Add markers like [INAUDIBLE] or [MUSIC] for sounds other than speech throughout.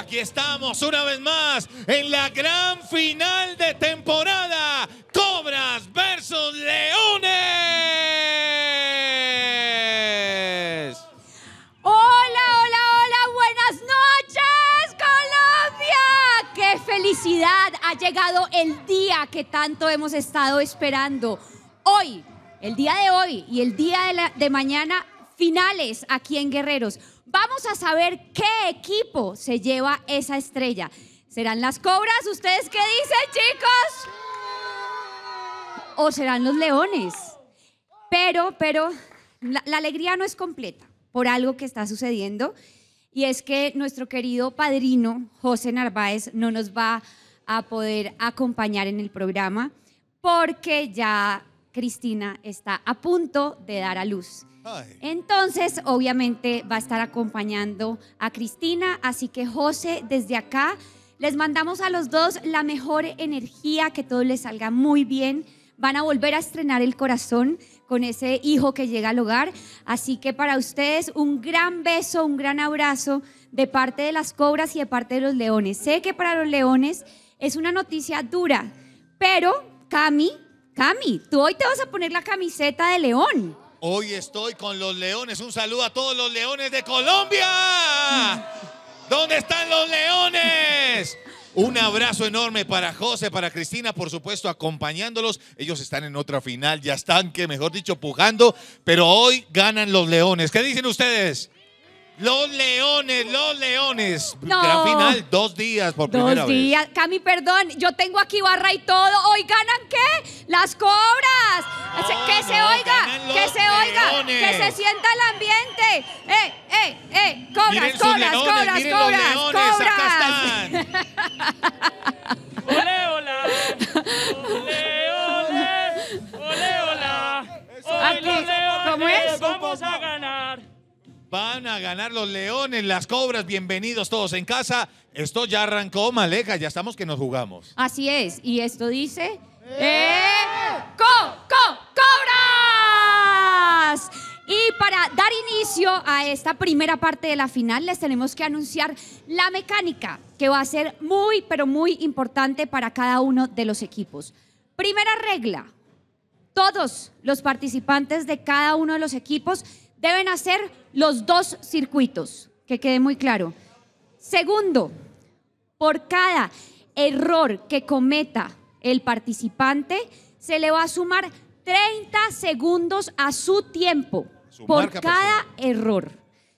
Aquí estamos una vez más en la gran final de temporada. Cobras versus Leones. Hola, hola, hola. Buenas noches, Colombia. Qué felicidad. Ha llegado el día que tanto hemos estado esperando. Hoy, el día de hoy y el día de, de mañana, finales aquí en Guerreros vamos a saber qué equipo se lleva esa estrella. ¿Serán las cobras? ¿Ustedes qué dicen, chicos? ¿O serán los leones? Pero, pero, la, alegría no es completa por algo que está sucediendo. Y es que nuestro querido padrino, José Narváez, no nos va a poder acompañar en el programa porque ya Cristina está a punto de dar a luz. Entonces, obviamente, va a estar acompañando a Cristina. Así que, José, desde acá, les mandamos a los dos la mejor energía, que todo les salga muy bien. Van a volver a estrenar el corazón con ese hijo que llega al hogar. Así que para ustedes un gran beso, un gran abrazo de parte de las cobras y de parte de los leones. Sé que para los leones es una noticia dura, pero Cami, Cami, tú hoy te vas a poner la camiseta de león. Hoy estoy con los leones. Un saludo a todos los leones de Colombia. ¿Dónde están los leones? Un abrazo enorme para José, para Cristina, por supuesto, acompañándolos. Ellos están en otra final, ya están, que mejor dicho, pujando, pero hoy ganan los leones. ¿Qué dicen ustedes? Los Leones, los Leones. No. Gran final, dos días por primera vez. dos días. Cami, perdón, yo tengo aquí barra y todo. Hoy ganan qué? Las cobras. que se oiga, que se oiga, que se sienta el ambiente. Eh, eh, eh, cobras, miren cobras, cobras, cobras, los leones, Acá están. ole, hola. hola. Hoy los leones ¿Cómo es? vamos a ganar. Van a ganar los leones, las cobras, bienvenidos todos en casa. Esto ya arrancó, Maleja, ya estamos que nos jugamos. Así es, y esto dice... ¡Eh! co, cobras! Y para dar inicio a esta primera parte de la final, les tenemos que anunciar la mecánica, que va a ser muy, pero muy importante para cada uno de los equipos. Primera regla, todos los participantes de cada uno de los equipos deben hacer los dos circuitos, que quede muy claro. Segundo, por cada error que cometa el participante, se le va a sumar 30 segundos a su tiempo. por cada error.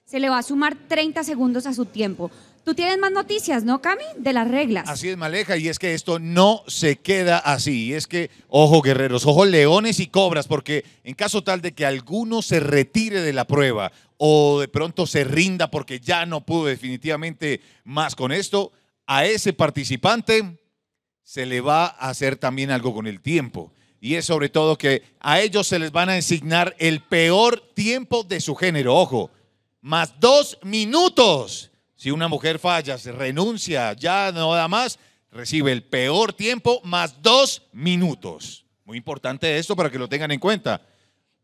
Se le va a sumar 30 segundos a su tiempo. Tú tienes más noticias, ¿no, Cami? De las reglas. Así es, Maleja, y es que esto no se queda así. Y es que, ojo, guerreros, ojo, leones y cobras, porque en caso tal de que alguno se retire de la prueba o de pronto se rinda porque ya no pudo definitivamente más con esto, a ese participante se le va a hacer también algo con el tiempo. Y es sobre todo que a ellos se les van a asignar el peor tiempo de su género, ojo, más dos minutos si una mujer falla, se renuncia, ya no da más, recibe el peor tiempo más dos minutos. Muy importante esto para que lo tengan en cuenta.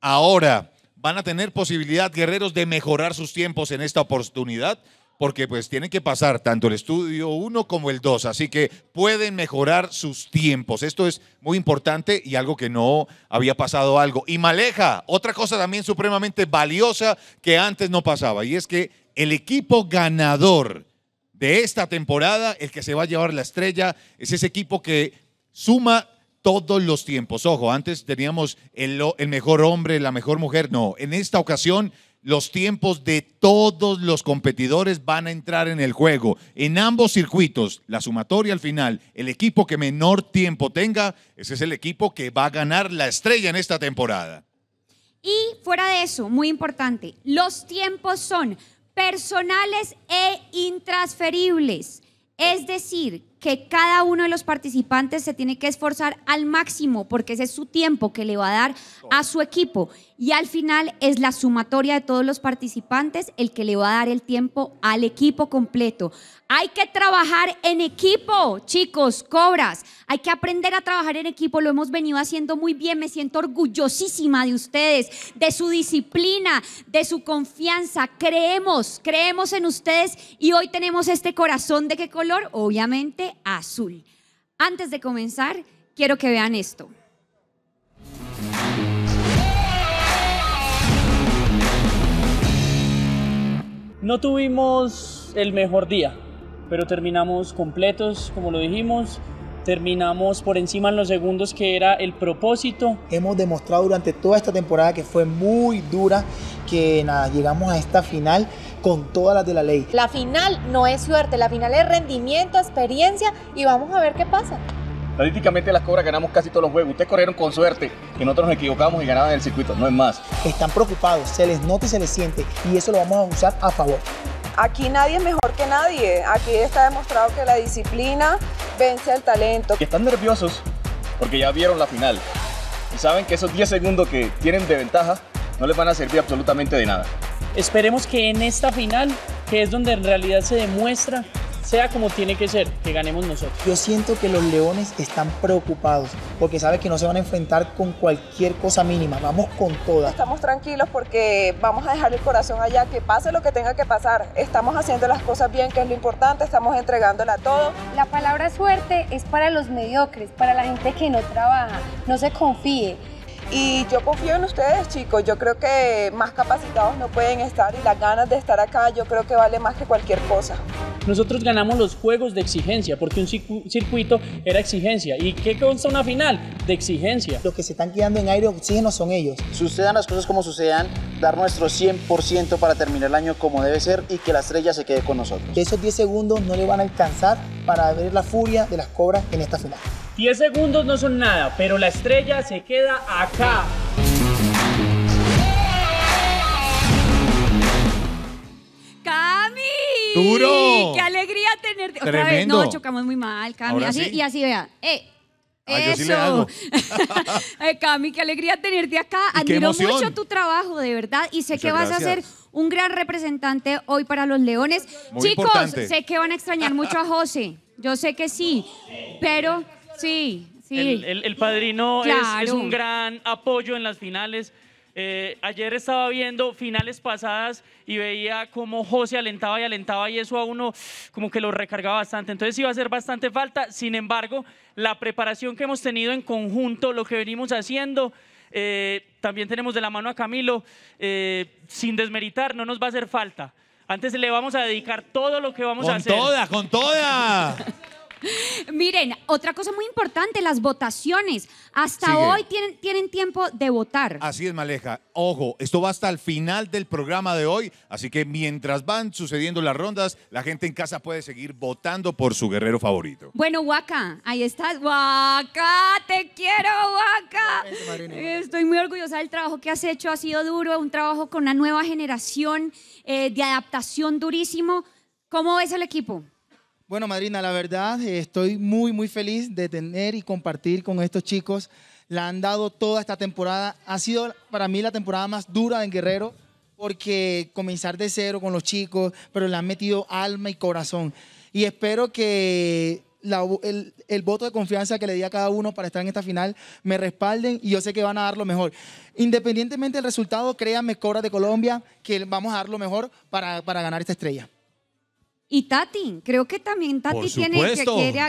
Ahora, van a tener posibilidad, guerreros, de mejorar sus tiempos en esta oportunidad, porque pues tienen que pasar tanto el estudio 1 como el 2, así que pueden mejorar sus tiempos. Esto es muy importante y algo que no había pasado algo. Y Maleja, otra cosa también supremamente valiosa que antes no pasaba, y es que el equipo ganador de esta temporada, el que se va a llevar la estrella, es ese equipo que suma todos los tiempos. Ojo, antes teníamos el, mejor hombre, la mejor mujer. No, en esta ocasión los tiempos de todos los competidores van a entrar en el juego. En ambos circuitos, la sumatoria al final, el equipo que menor tiempo tenga, ese es el equipo que va a ganar la estrella en esta temporada. Y fuera de eso, muy importante, los tiempos son personales e intransferibles. Es decir, que cada uno de los participantes se tiene que esforzar al máximo porque ese es su tiempo que le va a dar a su equipo y al final es la sumatoria de todos los participantes el que le va a dar el tiempo al equipo completo. Hay que trabajar en equipo, chicos, cobras. Hay que aprender a trabajar en equipo, lo hemos venido haciendo muy bien, me siento orgullosísima de ustedes, de su disciplina, de su confianza. Creemos, creemos en ustedes y hoy tenemos este corazón de qué color? Obviamente azul. Antes de comenzar, quiero que vean esto. No tuvimos el mejor día, pero terminamos completos, como lo dijimos, terminamos por encima en los segundos que era el propósito. Hemos demostrado durante toda esta temporada que fue muy dura, que nada, llegamos a esta final con todas las de la ley. La final no es suerte, la final es rendimiento, experiencia y vamos a ver qué pasa. Estadísticamente las cobras ganamos casi todos los juegos. Ustedes corrieron con suerte y nosotros nos equivocamos y ganaban el circuito, no es más. Están preocupados, se les nota y se les siente y eso lo vamos a usar a favor. Aquí nadie es mejor que nadie. Aquí está demostrado que la disciplina vence al talento. están nerviosos porque ya vieron la final y saben que esos 10 segundos que tienen de ventaja no les van a servir absolutamente de nada. Esperemos que en esta final, que es donde en realidad se demuestra, sea como tiene que ser, que ganemos nosotros. Yo siento que los leones están preocupados porque saben que no se van a enfrentar con cualquier cosa mínima, vamos con todas. Estamos tranquilos porque vamos a dejar el corazón allá, que pase lo que tenga que pasar. Estamos haciendo las cosas bien, que es lo importante, estamos entregándola todo. La palabra suerte es para los mediocres, para la gente que no trabaja, no se confíe. Y yo confío en ustedes, chicos. Yo creo que más capacitados no pueden estar y las ganas de estar acá yo creo que vale más que cualquier cosa. Nosotros ganamos los juegos de exigencia, porque un circuito era exigencia. ¿Y qué consta una final? De exigencia. Los que se están quedando en aire oxígeno son ellos. Sucedan las cosas como sucedan, dar nuestro 100% para terminar el año como debe ser y que la estrella se quede con nosotros. Esos 10 segundos no le van a alcanzar para ver la furia de las cobras en esta final. 10 segundos no son nada, pero la estrella se queda acá. ¡Cami! ¡Duro! ¡Qué alegría tenerte! Otra vez, no, chocamos muy mal, Cami. Así, Y así, vea. ¡Eh! Ah, eso. [LAUGHS] Eh, Cami, qué alegría tenerte acá. Admiro mucho tu trabajo, de verdad. Y sé que vas a ser un gran representante hoy para los Leones. Chicos, sé que van a extrañar mucho a José. Yo sé que sí, pero Sí, sí. El, padrino es, un gran apoyo en las finales. Eh, ayer estaba viendo finales pasadas y veía cómo José alentaba y alentaba y eso a uno como que lo recargaba bastante. Entonces iba a hacer bastante falta. Sin embargo, la preparación que hemos tenido en conjunto, lo que venimos haciendo, eh, también tenemos de la mano a Camilo, eh, sin desmeritar, no nos va a hacer falta. Antes le vamos a dedicar todo lo que vamos a hacer. Con toda, con toda. [LAUGHS] Miren, otra cosa muy importante, las votaciones. Hasta hoy tienen, tienen tiempo de votar. Así es, Maleja. Ojo, esto va hasta el final del programa de hoy, así que mientras van sucediendo las rondas, la gente en casa puede seguir votando por su guerrero favorito. Bueno, Waka, ahí estás. Waka, te quiero, Waka. Estoy muy orgullosa del trabajo que has hecho, ha sido duro, un trabajo con una nueva generación eh, de adaptación durísimo. ¿Cómo ves el equipo? Bueno, madrina, la verdad eh, estoy muy, muy feliz de tener y compartir con estos chicos. La han dado toda esta temporada. Ha sido para mí la temporada más dura en Guerrero porque comenzar de cero con los chicos, pero le han metido alma y corazón. Y espero que el, voto de confianza que le di a cada uno para estar en esta final me respalden y yo sé que van a dar lo mejor. Independientemente del resultado, créanme, Cobra de Colombia, que vamos a dar lo mejor para ganar esta estrella. Y Tati, creo que también Tati tiene que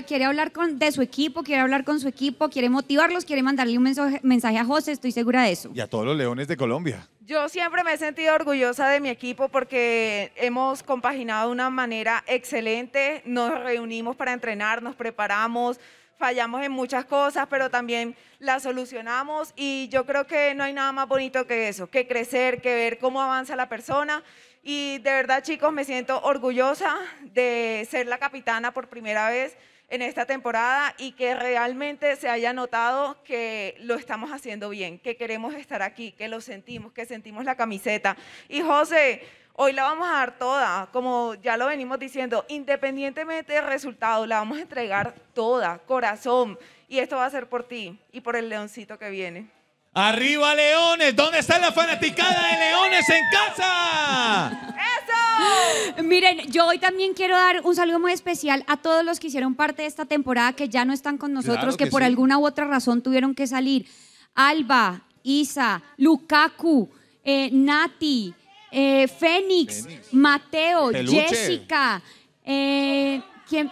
quiere, hablar con, de su equipo, quiere hablar con su equipo, quiere motivarlos, quiere mandarle un mensaje, mensaje a José, estoy segura de eso. Y a todos los leones de Colombia. Yo siempre me he sentido orgullosa de mi equipo porque hemos compaginado de una manera excelente, nos reunimos para entrenar, nos preparamos, fallamos en muchas cosas, pero también las solucionamos y yo creo que no hay nada más bonito que eso, que crecer, que ver cómo avanza la persona. Y de verdad, chicos, me siento orgullosa de ser la capitana por primera vez en esta temporada y que realmente se haya notado que lo estamos haciendo bien, que queremos estar aquí, que lo sentimos, que sentimos la camiseta. Y José, hoy la vamos a dar toda, como ya lo venimos diciendo, independientemente del resultado, la vamos a entregar toda, corazón. Y esto va a ser por ti y por el leoncito que viene. Arriba Leones, ¿dónde está la fanaticada de Leones en casa? ¡Eso! Miren, yo hoy también quiero dar un saludo muy especial a todos los que hicieron parte de esta temporada que ya no están con nosotros, que, por alguna u otra razón tuvieron que salir. Alba, Isa, Lukaku, eh, Nati, eh, Fénix, Mateo, Jessica, eh, ¿quién?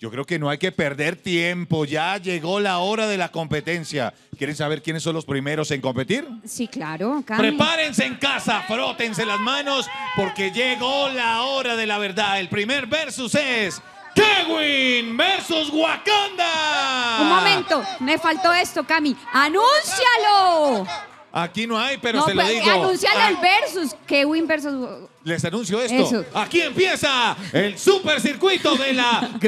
Yo creo que no hay que perder tiempo. Ya llegó la hora de la competencia. ¿Quieren saber quiénes son los primeros en competir? Sí, claro. Prepárense en casa, frótense las manos, porque llegó la hora de la verdad. El primer versus es Kevin versus Wakanda. Un momento, me faltó esto, Cami. ¡Anúncialo! Aquí no hay, pero se lo pues, digo. Anúncialo ah. al versus. Kevin versus les anuncio esto. Aquí empieza el supercircuito de la [LAUGHS]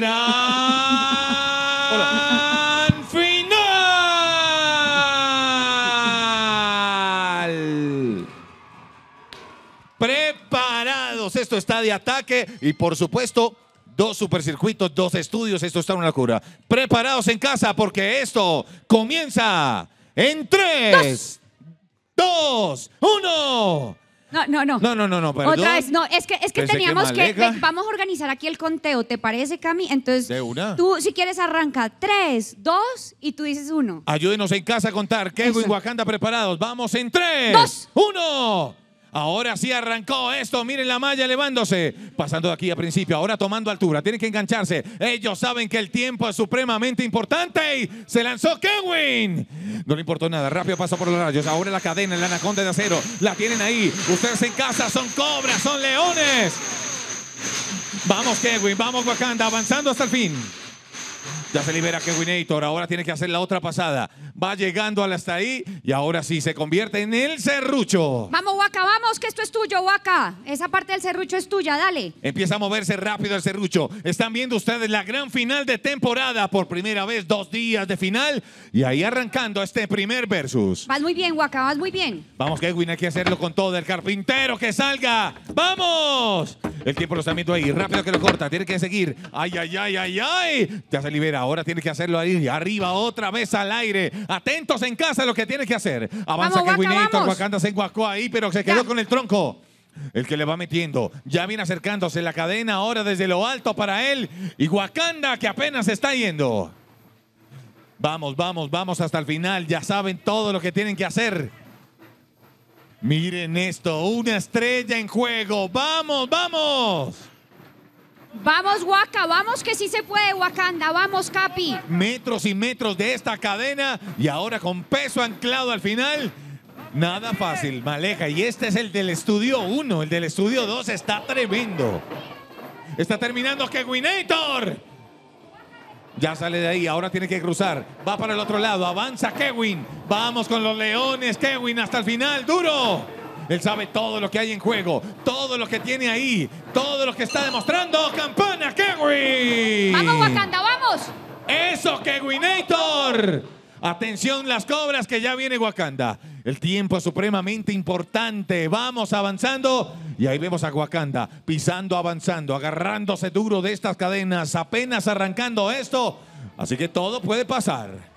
gran final. Preparados, esto está de ataque y por supuesto dos supercircuitos, dos estudios, esto está una cura. Preparados en casa porque esto comienza en 3, dos, uno. No, no, no. No, no, no, no Otra vez, no, es que, es que teníamos que, vamos a organizar aquí el conteo, ¿te parece, Cami? Entonces, una. tú si quieres arranca tres, dos y tú dices uno. Ayúdenos en casa a contar. Kego y Wakanda preparados. Vamos en tres, dos, uno. Ahora sí arrancó esto. Miren la malla elevándose. Pasando de aquí a principio. Ahora tomando altura. Tienen que engancharse. Ellos saben que el tiempo es supremamente importante. Y se lanzó Kenwin. No le importó nada. Rápido pasó por los rayos. Ahora la cadena, el anaconda de acero. La tienen ahí. Ustedes en casa son cobras, son leones. Vamos, Kenwin. Vamos, Wakanda. Avanzando hasta el fin. Ya se libera Kevinator. Ahora tiene que hacer la otra pasada. Va llegando hasta ahí y ahora sí se convierte en el serrucho. Vamos, Waka, vamos, que esto es tuyo, Waka. Esa parte del serrucho es tuya, dale. Empieza a moverse rápido el serrucho. Están viendo ustedes la gran final de temporada. Por primera vez, dos días de final. Y ahí arrancando este primer versus. Vas muy bien, Waka, vas muy bien. Vamos, Kevin, hay que hacerlo con todo. El carpintero que salga. ¡Vamos! El tiempo lo está viendo ahí. Rápido que lo corta. Tiene que seguir. ¡Ay, ay, ay, ay, ay! Ya se libera ahora tiene que hacerlo ahí. Arriba, otra vez al aire. Atentos en casa lo que tiene que hacer. Avanza vamos, Winito, Wakanda se encuacó ahí, pero se quedó con el tronco. El que le va metiendo. Ya viene acercándose la cadena ahora desde lo alto para él. Y Wakanda que apenas está yendo. Vamos, vamos, vamos hasta el final. Ya saben todo lo que tienen que hacer. Miren esto, una estrella en juego. Vamos, vamos. Vamos, Waka. vamos que sí se puede, Wakanda, vamos, Capi. Metros y metros de esta cadena y ahora con peso anclado al final. Nada fácil, Maleja. Y este es el del estudio 1. El del estudio 2 está tremendo. Está terminando Kewinator. Ya sale de ahí, ahora tiene que cruzar. Va para el otro lado, avanza Kevin, Vamos con los leones, Kevin hasta el final, duro. Él sabe todo lo que hay en juego, todo lo que tiene ahí, todo lo que está demostrando Campana Kegui! Vamos, Wakanda, vamos. Eso, Nator. Atención las cobras que ya viene Wakanda. El tiempo es supremamente importante. Vamos avanzando. Y ahí vemos a Wakanda pisando, avanzando, agarrándose duro de estas cadenas, apenas arrancando esto. Así que todo puede pasar.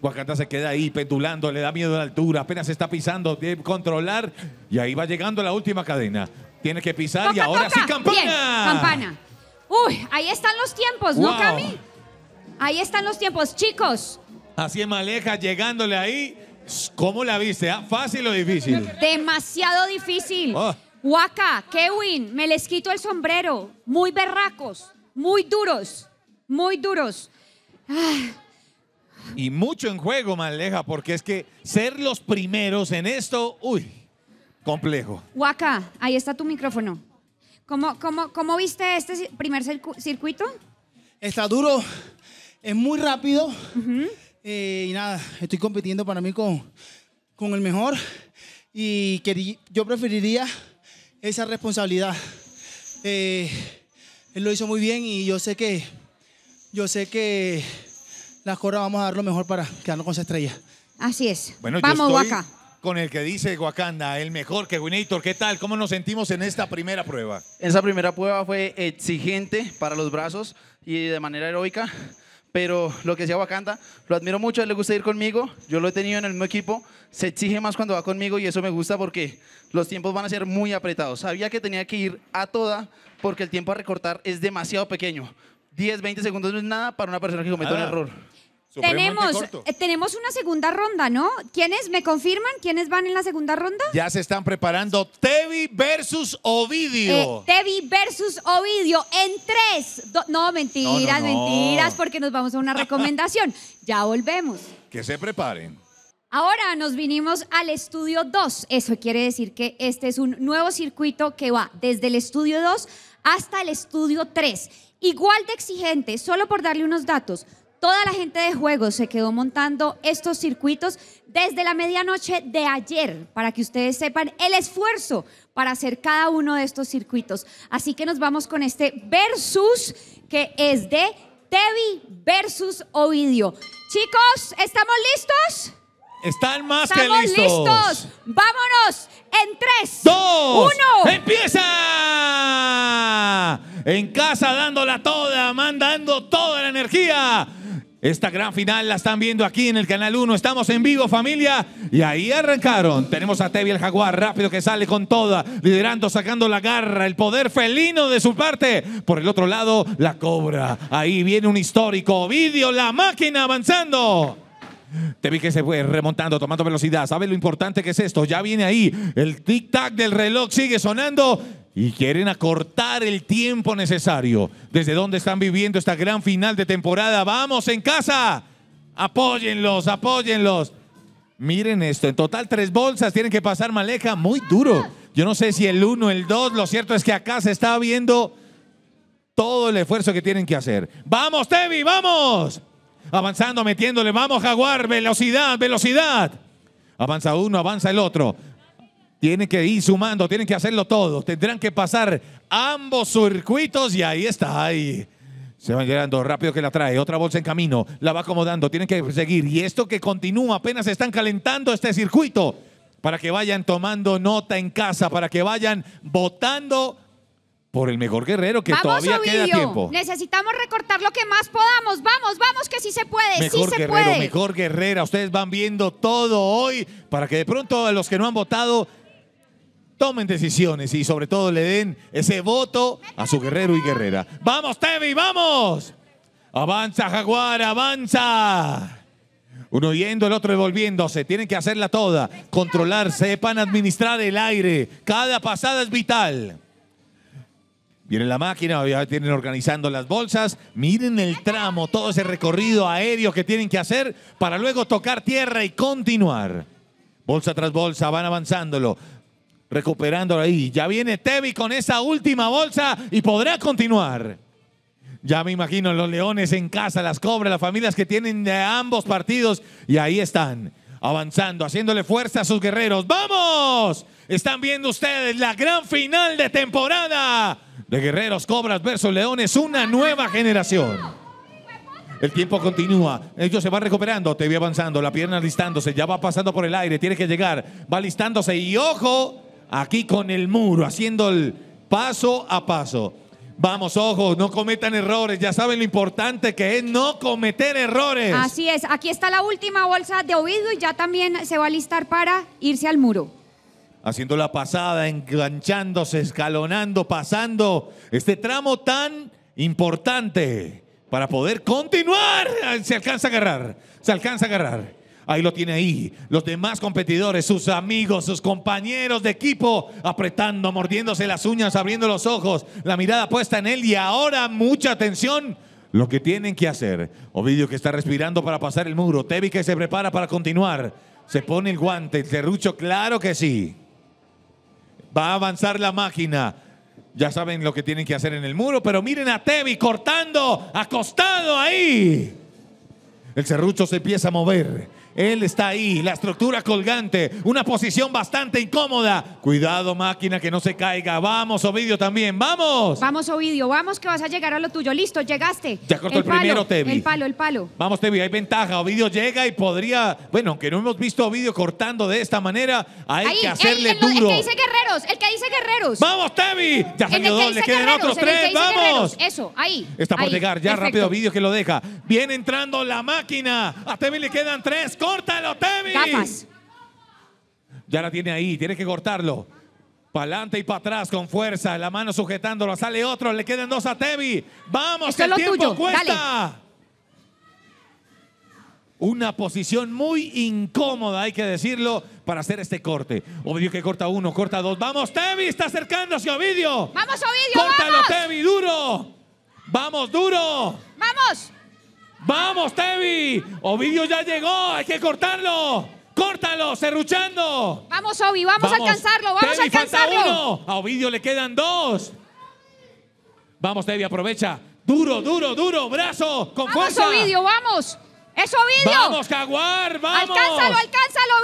Guacata se queda ahí pendulando, le da miedo a la altura, apenas está pisando, tiene controlar y ahí va llegando la última cadena. Tiene que pisar y ahora sí campana. campana. Uy, ahí están los tiempos, ¿no, Cami? Ahí están los tiempos, chicos. Así es, Maleja, llegándole ahí. ¿Cómo la viste? Ah, ¿Fácil o difícil? Demasiado difícil. Oh. Kevin, me les quito el sombrero. Muy berracos, muy duros, muy duros. Ah y mucho en juego, Maleja, porque es que ser los primeros en esto, uy, complejo. Waka, ahí está tu micrófono. ¿Cómo, cómo, viste este primer circuito? Está duro, es muy rápido. Eh, y nada, estoy compitiendo para mí con, con el mejor. Y yo preferiría esa responsabilidad. Eh, él lo hizo muy bien y yo sé que, yo sé que la corras vamos a dar lo mejor para quedarnos con esa estrella. Así es. Bueno, vamos, yo Con el que dice Wakanda, el mejor que Winator. ¿Qué tal? ¿Cómo nos sentimos en esta primera prueba? Esa primera prueba fue exigente para los brazos y de manera heroica pero lo que decía Wakanda, lo admiro mucho, le gusta ir conmigo, yo lo he tenido en el mismo equipo, se exige más cuando va conmigo y eso me gusta porque los tiempos van a ser muy apretados. Sabía que tenía que ir a toda porque el tiempo a recortar es demasiado pequeño. 10, 20 segundos no es nada para una persona que comete un ah. error. Tenemos, eh, tenemos una segunda ronda, ¿no? ¿Quiénes me confirman? ¿Quiénes van en la segunda ronda? Ya se están preparando Tevi versus Ovidio. Eh, Tevi versus Ovidio en tres. no, mentiras, mentiras, porque nos vamos a una recomendación. [LAUGHS] ya volvemos. Que se preparen. Ahora nos vinimos al estudio 2. Eso quiere decir que este es un nuevo circuito que va desde el estudio 2 hasta el estudio 3. Igual de exigente, solo por darle unos datos. Toda la gente de juegos se quedó montando estos circuitos desde la medianoche de ayer, para que ustedes sepan el esfuerzo para hacer cada uno de estos circuitos. Así que nos vamos con este versus que es de Tevi versus Ovidio. Chicos, ¿estamos listos? Están más Estamos que listos. Vámonos en 3, 2, 1. ¡Empieza! En casa dándola toda, mandando toda la energía. Esta gran final la están viendo aquí en el Canal 1. Estamos en vivo, familia. Y ahí arrancaron. Tenemos a Tevi el Jaguar, rápido que sale con toda, liderando, sacando la garra, el poder felino de su parte. Por el otro lado, la cobra. Ahí viene un histórico. Vídeo, la máquina avanzando. Te que se fue remontando, tomando velocidad. ¿Sabe lo importante que es esto? Ya viene ahí. El tic-tac del reloj sigue sonando y quieren acortar el tiempo necesario. Desde donde están viviendo esta gran final de temporada. Vamos en casa. Apóyenlos, apóyenlos. Miren esto, en total tres bolsas tienen que pasar Maleja, muy duro. Yo no sé si el uno, el dos, lo cierto es que acá se está viendo todo el esfuerzo que tienen que hacer. Vamos, Tevi, vamos. Avanzando, metiéndole, vamos, Jaguar, velocidad, velocidad. Avanza uno, avanza el otro. Tiene que ir sumando, tienen que hacerlo todo. Tendrán que pasar ambos circuitos y ahí está, ahí. Se van llegando rápido que la trae. Otra bolsa en camino. La va acomodando. Tienen que seguir. Y esto que continúa. Apenas se están calentando este circuito. Para que vayan tomando nota en casa. Para que vayan votando por el mejor guerrero que todavía queda tiempo. Necesitamos recortar lo que más podamos. Vamos, vamos, que sí se puede. sí se puede. mejor guerrera. Ustedes van viendo todo hoy. Para que de pronto los que no han votado tomen decisiones y sobre todo le den ese voto a su guerrero y guerrera. ¡Vamos, Tevi, vamos! ¡Avanza, Jaguar, avanza! Uno yendo, el otro devolviéndose. Tienen que hacerla toda. Controlar, sepan administrar el aire. Cada pasada es vital. Viene la máquina, ya tienen organizando las bolsas. Miren el tramo, todo ese recorrido aéreo que tienen que hacer para luego tocar tierra y continuar. Bolsa tras bolsa, van avanzándolo. Recuperándolo ahí. Ya viene Tevi con esa última bolsa y podrá continuar. Ya me imagino los leones en casa, las cobras, las familias que tienen de ambos partidos y ahí están avanzando, haciéndole fuerza a sus guerreros. ¡Vamos! Están viendo ustedes la gran final de temporada de Guerreros Cobras versus Leones, una nueva generación. El tiempo continúa. Ellos se van recuperando. Te avanzando. La pierna listándose. Ya va pasando por el aire. Tiene que llegar. Va listándose. Y ojo aquí con el muro, haciendo el paso a paso. Vamos, ojos, no cometan errores. Ya saben lo importante que es no cometer errores. Así es. Aquí está la última bolsa de oído y ya también se va a listar para irse al muro. Haciendo la pasada, enganchándose, escalonando, pasando este tramo tan importante para poder continuar. Se alcanza a agarrar, se alcanza a agarrar. Ahí lo tiene ahí. Los demás competidores, sus amigos, sus compañeros de equipo, apretando, mordiéndose las uñas, abriendo los ojos, la mirada puesta en él. Y ahora mucha atención. Lo que tienen que hacer. Ovidio que está respirando para pasar el muro. Tevi que se prepara para continuar. Se pone el guante. El serrucho, claro que sí. Va a avanzar la máquina. Ya saben lo que tienen que hacer en el muro, pero miren a Tevi cortando, acostado ahí. El serrucho se empieza a mover. Él está ahí, la estructura colgante, una posición bastante incómoda. Cuidado máquina que no se caiga. Vamos, Ovidio también, vamos. Vamos, Ovidio, vamos que vas a llegar a lo tuyo. Listo, llegaste. Ya cortó el, primero, Tevi. El palo, el palo. Vamos, Tevi, hay ventaja. Ovidio llega y podría, bueno, aunque no hemos visto a Ovidio cortando de esta manera, hay que hacerle duro. El, que dice guerreros, el que dice guerreros. Vamos, Tevi. Ya salió dos, le quedan otros tres, vamos. Eso, ahí. Está por llegar, ya rápido Ovidio que lo deja. Viene entrando la máquina. A Tevi le quedan tres ¡Córtalo, Tevi! Gafas. Ya la tiene ahí, tiene que cortarlo. Para adelante y para atrás con fuerza, la mano sujetándolo. Sale otro, le quedan dos a Tevi. ¡Vamos, que el tiempo cuesta! Una posición muy incómoda, hay que decirlo, para hacer este corte. Ovidio que corta uno, corta dos. ¡Vamos, Tevi! ¡Está acercándose, Ovidio! ¡Vamos, Ovidio! ¡Córtalo, vamos! Tevi! ¡Duro! ovidio córtalo tevi duro! ¡Vamos! Vamos, Tevi. Ovidio ya llegó, hay que cortarlo. Córtalo, cerruchando! Vamos, Ovi, vamos, a alcanzarlo, vamos a alcanzarlo. Falta uno. A Ovidio le quedan dos. Vamos, Tevi, aprovecha. Duro, duro, duro, brazo, con fuerza. Vamos, Ovidio, vamos. ¡Es Ovidio! ¡Vamos, Jaguar! ¡Vamos! ¡Alcánzalo, alcánzalo,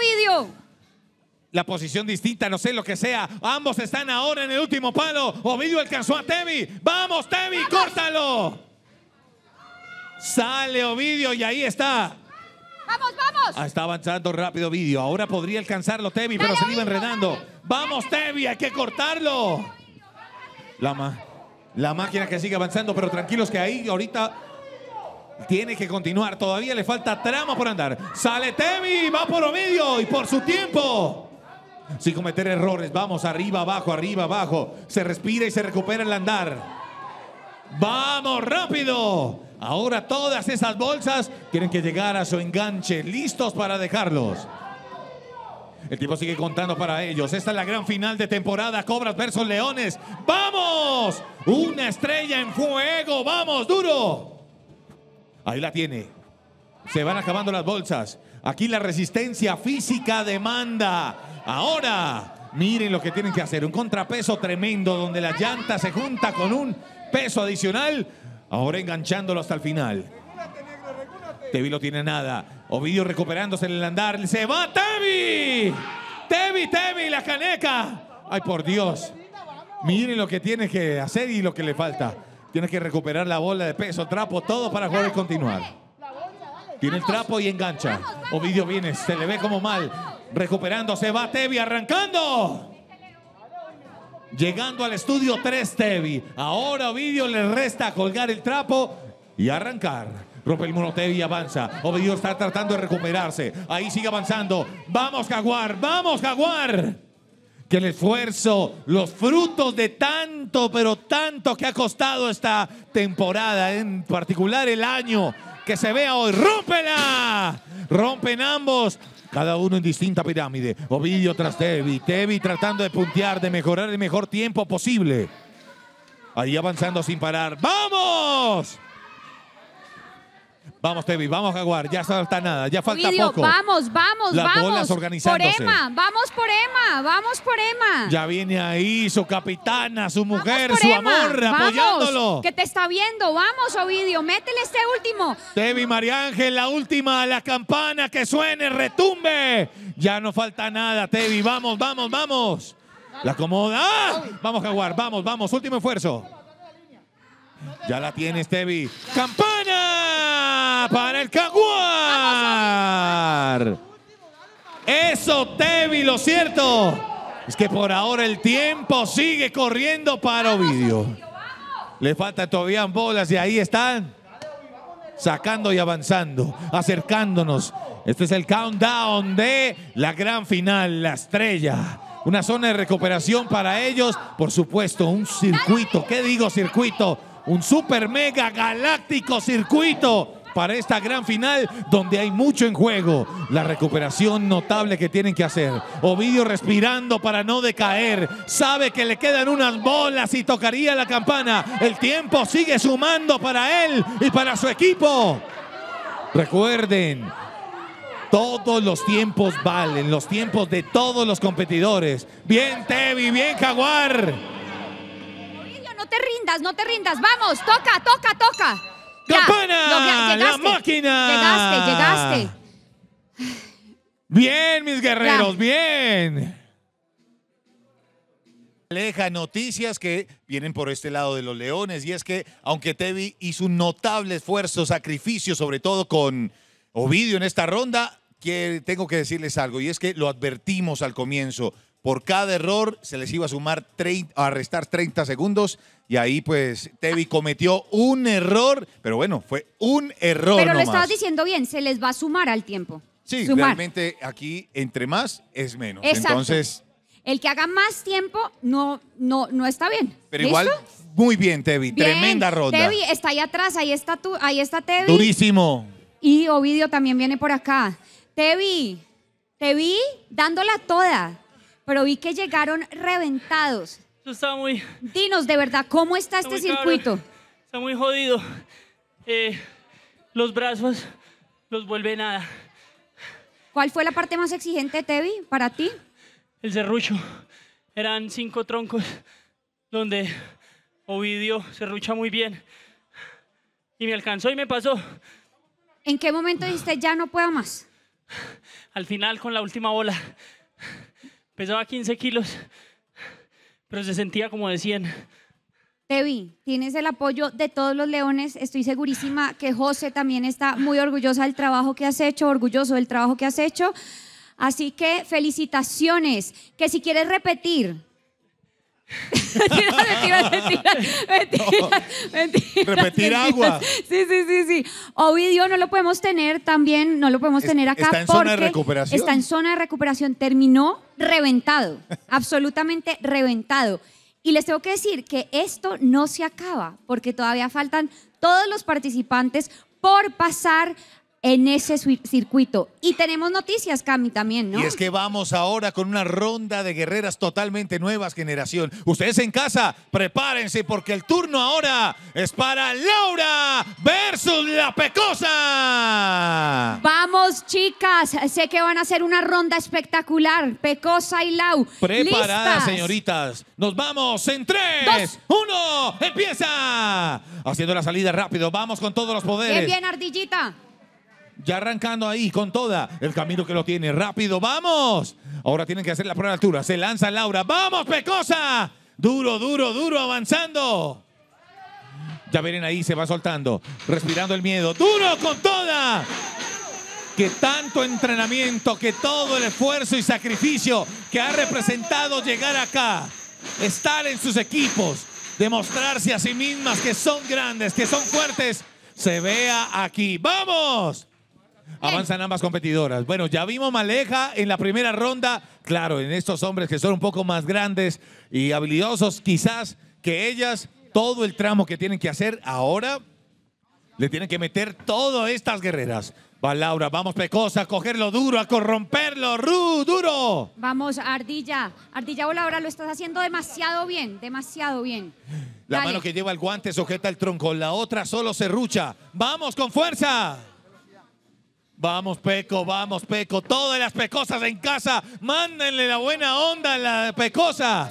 Ovidio! La posición distinta, no sé lo que sea. Ambos están ahora en el último palo. Ovidio alcanzó a Tevi. ¡Vamos, Tevi! ¡Córtalo! Sale Ovidio y ahí está. Vamos, vamos. Ah, está avanzando rápido Ovidio. Ahora podría alcanzarlo Tevi, pero se iba enredando. Vamos, Tevi, hay que cortarlo. La, la máquina que sigue avanzando, pero tranquilos que ahí ahorita tiene que continuar. Todavía le falta tramo por andar. Sale Tevi, va por Ovidio y por su tiempo. Sin cometer errores, vamos arriba, abajo, arriba, abajo. Se respira y se recupera el andar. Vamos, rápido. Ahora todas esas bolsas tienen que llegar a su enganche, listos para dejarlos. El tipo sigue contando para ellos. Esta es la gran final de temporada. Cobras versus Leones. ¡Vamos! Una estrella en fuego. ¡Vamos, duro! Ahí la tiene. Se van acabando las bolsas. Aquí la resistencia física demanda. Ahora, miren lo que tienen que hacer. Un contrapeso tremendo donde la llanta se junta con un peso adicional Ahora enganchándolo hasta el final. Tevi no tiene nada. Ovidio recuperándose en el andar. ¡Se va Tevi! ¡Tevi, Tevi, la caneca! ¡Ay, por Dios! Miren lo que tiene que hacer y lo que le falta. Tiene que recuperar la bola de peso, trapo, todo para poder continuar. Tiene el trapo y engancha. Ovidio viene, se le ve como mal. Recuperando, se va Tevi arrancando llegando al estudio 3 Tevi. Ahora Ovidio le resta colgar el trapo y arrancar. Rompe el mono Tevi avanza. Ovidio está tratando de recuperarse. Ahí sigue avanzando. Vamos, Jaguar. Vamos, Jaguar. Que el esfuerzo, los frutos de tanto, pero tanto que ha costado esta temporada, en particular el año que se vea hoy. ¡Rómpela! Rompen ambos cada uno en distinta pirámide. Ovillo tras Tevi, Tevi tratando de puntear, de mejorar el mejor tiempo posible. Ahí avanzando sin parar. ¡Vamos! Vamos, Tevi, vamos, Jaguar. Ya falta nada, ya falta poco. Vamos, vamos, Las vamos. Por Emma, vamos por Emma, vamos por Emma. Ya viene ahí su capitana, su mujer, su amor, apoyándolo. Que te está viendo, vamos, Ovidio, métele este último. Tevi, María Ángel, la última, la campana que suene, retumbe. Ya no falta nada, Tevi, vamos, vamos, vamos. La acomoda. vamos a Jaguar, vamos, vamos, último esfuerzo. Ya la tiene Tevi. ¡Campana! Para el Caguar! Eso, Tevi, lo cierto. Es que por ahora el tiempo sigue corriendo para Ovidio. Le falta todavía bolas y ahí están. Sacando y avanzando, acercándonos. Este es el countdown de la gran final, la estrella una zona de recuperación para ellos, por supuesto, un circuito, ¿qué digo circuito? un super mega galáctico circuito para esta gran final donde hay mucho en juego. La recuperación notable que tienen que hacer. Ovidio respirando para no decaer. Sabe que le quedan unas bolas y tocaría la campana. El tiempo sigue sumando para él y para su equipo. Recuerden, todos los tiempos valen, los tiempos de todos los competidores. Bien Tevi, bien Jaguar te rindas, no te rindas. Vamos, toca, toca, toca. ¡Campana! máquina. Llegaste, llegaste. Bien, mis guerreros, bien. Aleja, noticias que vienen por este lado de los leones y es que aunque Tevi hizo un notable esfuerzo, sacrificio, sobre todo con Ovidio en esta ronda, que tengo que decirles algo y es que lo advertimos al comienzo. Por cada error se les iba a sumar a restar 30 segundos y ahí pues Tevi cometió un error, pero bueno, fue un error. Pero lo estabas diciendo bien, se les va a sumar al tiempo. Sí, realmente aquí entre más es menos. Entonces, el que haga más tiempo no, no, no está bien. Pero igual muy bien, Tevi, tremenda ronda. Tevi está ahí atrás, ahí está tú, ahí está Tevi. Durísimo. Y Ovidio también viene por acá. Tevi, te vi dándola toda pero vi que llegaron reventados. Eso está muy... Dinos, de verdad, ¿cómo está, este circuito? Está muy jodido. Eh, los brazos los vuelve nada. ¿Cuál fue la parte más exigente, Tevi, para ti? El serrucho. Eran cinco troncos donde Ovidio serrucha muy bien. Y me alcanzó y me pasó. ¿En qué momento dijiste ya no puedo más? Al final, con la última bola. Pesaba 15 kilos, pero se sentía como de 100. Debbie, tienes el apoyo de todos los leones. Estoy segurísima que José también está muy orgullosa del trabajo que has hecho, orgulloso del trabajo que has hecho. Así que felicitaciones. Que si quieres repetir, [LAUGHS] Repetir agua. Sí, sí, sí, sí. Ovidio no lo podemos tener también, no lo podemos tener acá. Está en zona de recuperación. Está en zona de recuperación. Terminó reventado, absolutamente reventado. Y les tengo que decir que esto no se acaba, porque todavía faltan todos los participantes por pasar en ese circuito. Y tenemos noticias, Cami, también, ¿no? Y es que vamos ahora con una ronda de guerreras totalmente nuevas generación. Ustedes en casa, prepárense porque el turno ahora es para Laura versus La Pecosa. Vamos, chicas. Sé que van a hacer una ronda espectacular. Pecosa y Lau. Preparadas, señoritas. Nos vamos en tres, 2, empieza. Haciendo la salida rápido. Vamos con todos los poderes. Bien, bien, ardillita. Ya arrancando ahí con toda el camino que lo tiene. Rápido, vamos. Ahora tienen que hacer la prueba de altura. Se lanza Laura. ¡Vamos, Pecosa! Duro, duro, duro, avanzando. Ya vienen ahí, se va soltando. Respirando el miedo. ¡Duro con toda! que tanto entrenamiento, que todo el esfuerzo y sacrificio que ha representado llegar acá, estar en sus equipos, demostrarse a sí mismas que son grandes, que son fuertes, se vea aquí. ¡Vamos! Avanzan ambas competidoras. Bueno, ya vimos Maleja en la primera ronda. Claro, en estos hombres que son un poco más grandes y habilidosos, quizás que ellas, todo el tramo que tienen que hacer ahora, le tienen que meter todas estas guerreras. Va Laura, vamos Pecosa, a cogerlo duro, a corromperlo, Ru, duro. Vamos, Ardilla. Ardilla Laura, lo estás haciendo demasiado bien, demasiado bien. La mano que lleva el guante sujeta el tronco, la otra solo se rucha. ¡Vamos con fuerza! Vamos, Peco, vamos, Peco. Todas las pecosas en casa, mándenle la buena onda a la pecosa.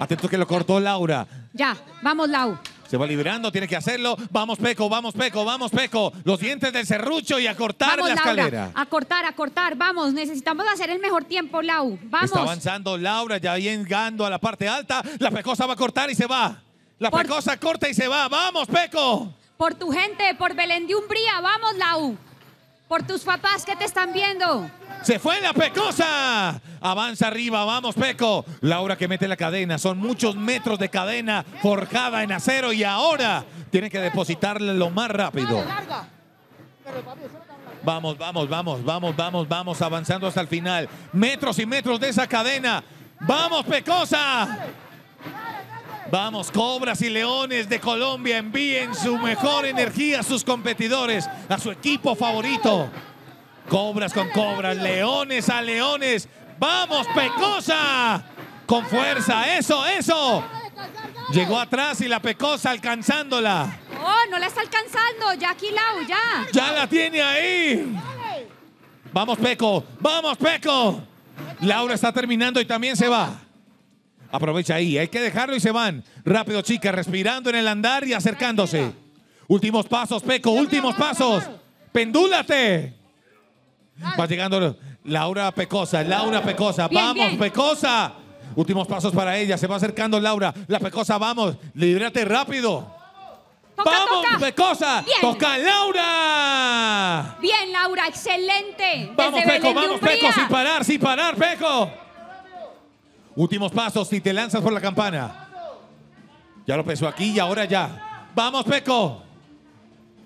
Atento que lo cortó Laura. Ya, vamos, Lau. Se va liberando, tiene que hacerlo. Vamos, Peco, vamos, Peco, vamos, Peco. Los dientes del serrucho y a cortar la escalera. a cortar, a cortar, vamos. Necesitamos hacer el mejor tiempo, Lau. Vamos. Está avanzando Laura, ya llegando a la parte alta. La pecosa va a cortar y se va. La pecosa corta y se va. Vamos, Peco. Por tu gente, por Belén de Umbría. Vamos, Lau por tus papás que te están viendo. Se fue la pecosa. Avanza arriba, vamos Peco. Laura que mete la cadena. Son muchos metros de cadena forjada en acero y ahora tiene que depositarla lo más rápido. Vamos, vamos, vamos, vamos, vamos, vamos, avanzando hasta el final. Metros y metros de esa cadena. Vamos, Pecosa. Vamos, Cobras y Leones de Colombia, envíen su mejor energía a sus competidores, a su equipo favorito. Cobras con Cobras, Leones a Leones. ¡Vamos, Pecosa! Con fuerza, eso, eso. Llegó atrás y la Pecosa alcanzándola. Oh, no la está alcanzando, aquí Lau, ya. Ya la tiene ahí. Vamos, Peco, vamos, Peco. Laura está terminando y también se va. Aprovecha ahí, hay que dejarlo y se van. Rápido, chica, respirando en el andar y acercándose. Últimos pasos, Peco, últimos pasos. Pendúlate. Va llegando Laura Pecosa, Laura Pecosa. vamos, Pecosa. Últimos pasos para ella, se va acercando Laura. La Pecosa, vamos, librate rápido. ¡Vamos, Pecosa! ¡Toca Laura! Bien, Laura, excelente. Vamos, Peco, vamos, Peco, sin parar, sin parar, Peco. Últimos pasos si te lanzas por la campana. Ya lo pensó aquí y ahora ya. Vamos, Peco.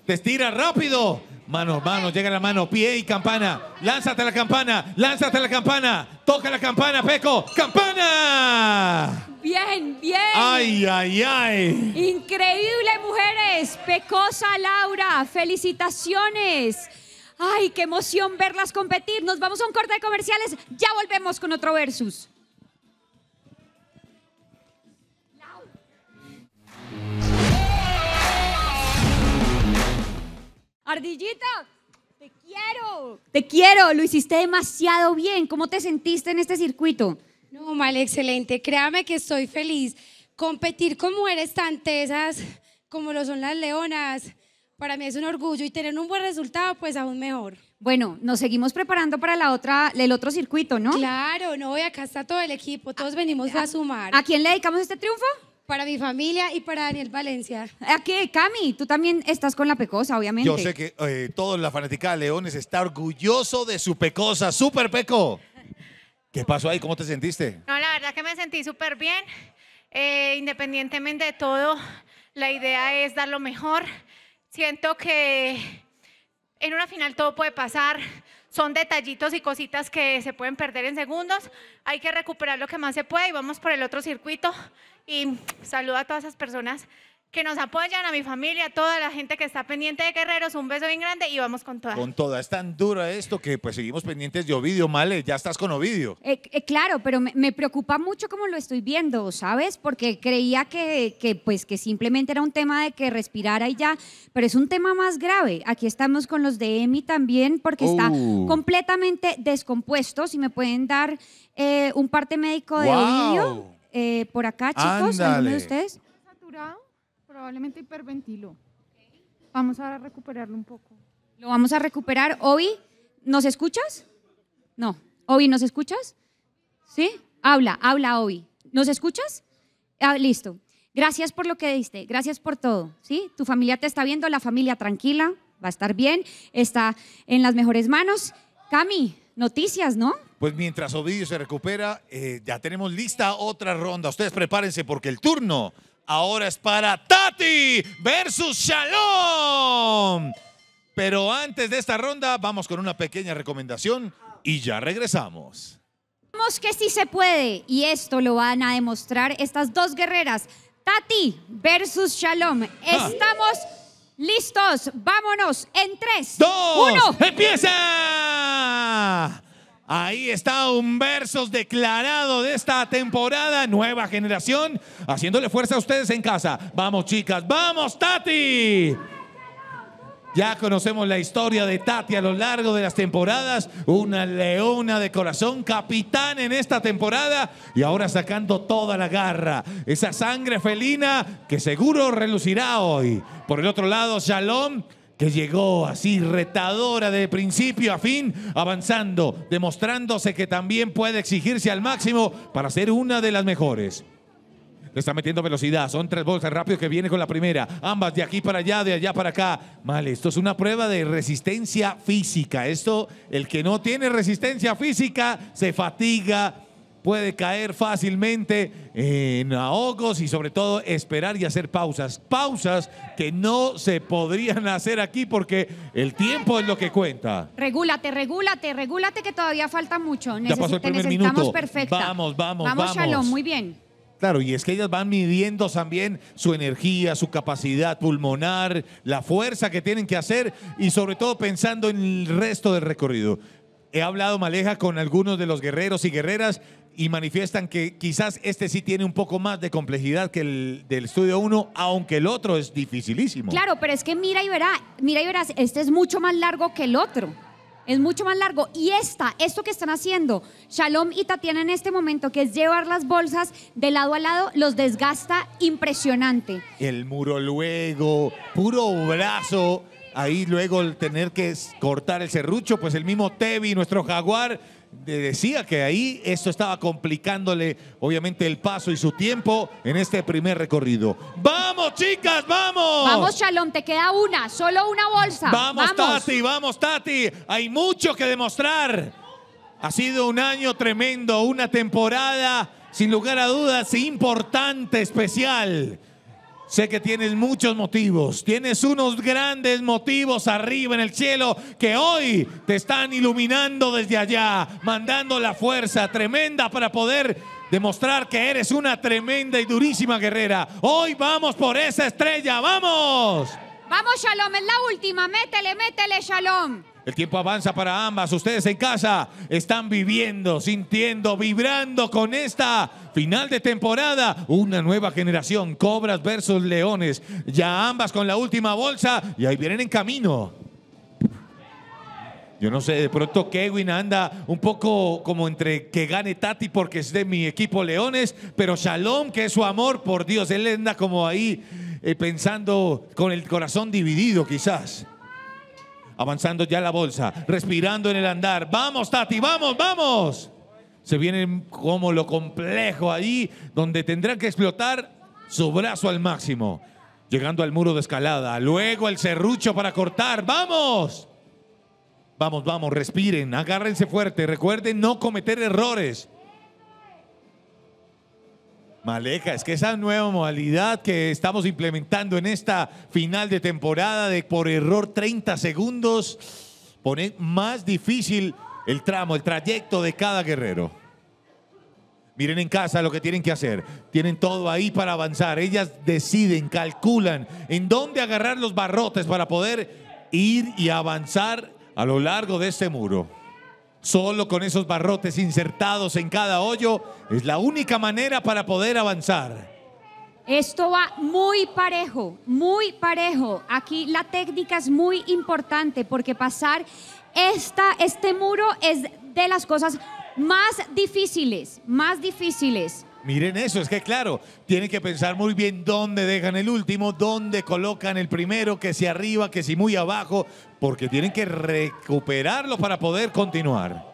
Te estira rápido. Manos, mano, llega la mano, pie y campana. Lánzate la campana, lánzate la campana. Toca la campana, Peco. ¡Campana! Bien, bien. Ay, ay, ay. Increíble, mujeres. Pecosa Laura, felicitaciones. Ay, qué emoción verlas competir. Nos vamos a un corte de comerciales. Ya volvemos con otro versus. Ardillita, te quiero, te quiero, lo hiciste demasiado bien. ¿Cómo te sentiste en este circuito? No, mal, excelente. Créame que estoy feliz. Competir con mujeres tan tesas como lo son las leonas, para mí es un orgullo y tener un buen resultado, pues aún mejor. Bueno, nos seguimos preparando para la otra, el otro circuito, ¿no? Claro, no, y acá está todo el equipo, todos venimos a sumar. ¿A quién le dedicamos este triunfo? Para mi familia y para Daniel Valencia. ¿A qué, Cami? Tú también estás con la pecosa, obviamente. Yo sé que eh, toda la fanática de Leones está orgulloso de su pecosa. ¡Súper peco! ¿Qué pasó ahí? ¿Cómo te sentiste? No, la verdad que me sentí súper bien. Eh, independientemente de todo, la idea es dar lo mejor. Siento que en una final todo puede pasar. Son detallitos y cositas que se pueden perder en segundos. Hay que recuperar lo que más se puede y vamos por el otro circuito y saludo a todas esas personas que nos apoyan, a mi familia, a toda la gente que está pendiente de Guerreros. Un beso bien grande y vamos con toda. Con toda. Es tan duro esto que pues seguimos pendientes de Ovidio, Male. Ya estás con Ovidio. Eh, eh, claro, pero me, preocupa mucho cómo lo estoy viendo, ¿sabes? Porque creía que, que, pues, que simplemente era un tema de que respirara y ya, pero es un tema más grave. Aquí estamos con los de Emi también porque está uh. completamente descompuesto. Si me pueden dar eh, un parte médico de wow. Ovidio. Eh, por acá, chicos, ¿alguno de ustedes? Saturado, probablemente hiperventilo Vamos a recuperarlo un poco. Lo vamos a recuperar. hoy ¿nos escuchas? No. hoy ¿nos escuchas? ¿Sí? Habla, habla, hoy ¿Nos escuchas? Ah, listo. Gracias por lo que diste, gracias por todo. ¿sí? Tu familia te está viendo, la familia tranquila, va a estar bien, está en las mejores manos. Cami, noticias, ¿no? Pues mientras Ovidio se recupera, eh, ya tenemos lista otra ronda. Ustedes prepárense porque el turno ahora es para Tati versus Shalom. Pero antes de esta ronda, vamos con una pequeña recomendación y ya regresamos. Vamos que sí se puede y esto lo van a demostrar estas dos guerreras, Tati versus Shalom. Ah. Estamos listos, vámonos en 3, 2, 1. ¡Empieza! Ahí está un versos declarado de esta temporada, nueva generación, haciéndole fuerza a ustedes en casa. Vamos chicas, vamos Tati. Ya conocemos la historia de Tati a lo largo de las temporadas, una leona de corazón, capitán en esta temporada y ahora sacando toda la garra, esa sangre felina que seguro relucirá hoy. Por el otro lado, Shalom que llegó así retadora de principio a fin, avanzando, demostrándose que también puede exigirse al máximo para ser una de las mejores. Le está metiendo velocidad. Son tres bolsas rápidas que viene con la primera. Ambas de aquí para allá, de allá para acá. Mal, esto es una prueba de resistencia física. Esto, el que no tiene resistencia física, se fatiga puede caer fácilmente en ahogos y sobre todo esperar y hacer pausas. Pausas que no se podrían hacer aquí porque el tiempo es lo que cuenta. Regúlate, regúlate, regúlate que todavía falta mucho. Necesit ya pasó Perfecta. Vamos, vamos, vamos. Vamos, Shalom, muy bien. Claro, y es que ellas van midiendo también su energía, su capacidad pulmonar, la fuerza que tienen que hacer y sobre todo pensando en el resto del recorrido. He hablado, Maleja, con algunos de los guerreros y guerreras y manifiestan que quizás este sí tiene un poco más de complejidad que el del estudio 1, aunque el otro es dificilísimo. Claro, pero es que mira y verá, mira y verás, este es mucho más largo que el otro. Es mucho más largo. Y esta, esto que están haciendo Shalom y Tatiana en este momento, que es llevar las bolsas de lado a lado, los desgasta impresionante. El muro luego, puro brazo. Ahí luego el tener que cortar el serrucho, pues el mismo Tevi, nuestro jaguar, decía que ahí esto estaba complicándole obviamente el paso y su tiempo en este primer recorrido. ¡Vamos, chicas, vamos! Vamos, Chalón, te queda una, solo una bolsa. Vamos, vamos, Tati, vamos, Tati. Hay mucho que demostrar. Ha sido un año tremendo, una temporada sin lugar a dudas importante, especial. Sé que tienes muchos motivos, tienes unos grandes motivos arriba en el cielo que hoy te están iluminando desde allá, mandando la fuerza tremenda para poder demostrar que eres una tremenda y durísima guerrera. Hoy vamos por esa estrella, vamos. Vamos, Shalom, es la última, métele, métele, Shalom. El tiempo avanza para ambas. Ustedes en casa están viviendo, sintiendo, vibrando con esta final de temporada. Una nueva generación. Cobras versus Leones. Ya ambas con la última bolsa. Y ahí vienen en camino. Yo no sé, de pronto Kevin anda un poco como entre que gane Tati porque es de mi equipo Leones, pero Shalom, que es su amor, por Dios, él anda como ahí eh, pensando con el corazón dividido quizás avanzando ya la bolsa, respirando en el andar. Vamos, Tati, vamos, vamos. Se viene como lo complejo ahí, donde tendrán que explotar su brazo al máximo. Llegando al muro de escalada, luego el serrucho para cortar. ¡Vamos! Vamos, vamos, respiren, agárrense fuerte, recuerden no cometer errores. Maleja, es que esa nueva modalidad que estamos implementando en esta final de temporada de por error 30 segundos pone más difícil el tramo, el trayecto de cada guerrero. Miren en casa lo que tienen que hacer. Tienen todo ahí para avanzar. Ellas deciden, calculan en dónde agarrar los barrotes para poder ir y avanzar a lo largo de este muro. Solo con esos barrotes insertados en cada hoyo es la única manera para poder avanzar. Esto va muy parejo, muy parejo. Aquí la técnica es muy importante porque pasar esta, este muro es de las cosas más difíciles, más difíciles. Miren eso, es que claro, tienen que pensar muy bien dónde dejan el último, dónde colocan el primero, que si arriba, que si muy abajo, porque tienen que recuperarlo para poder continuar.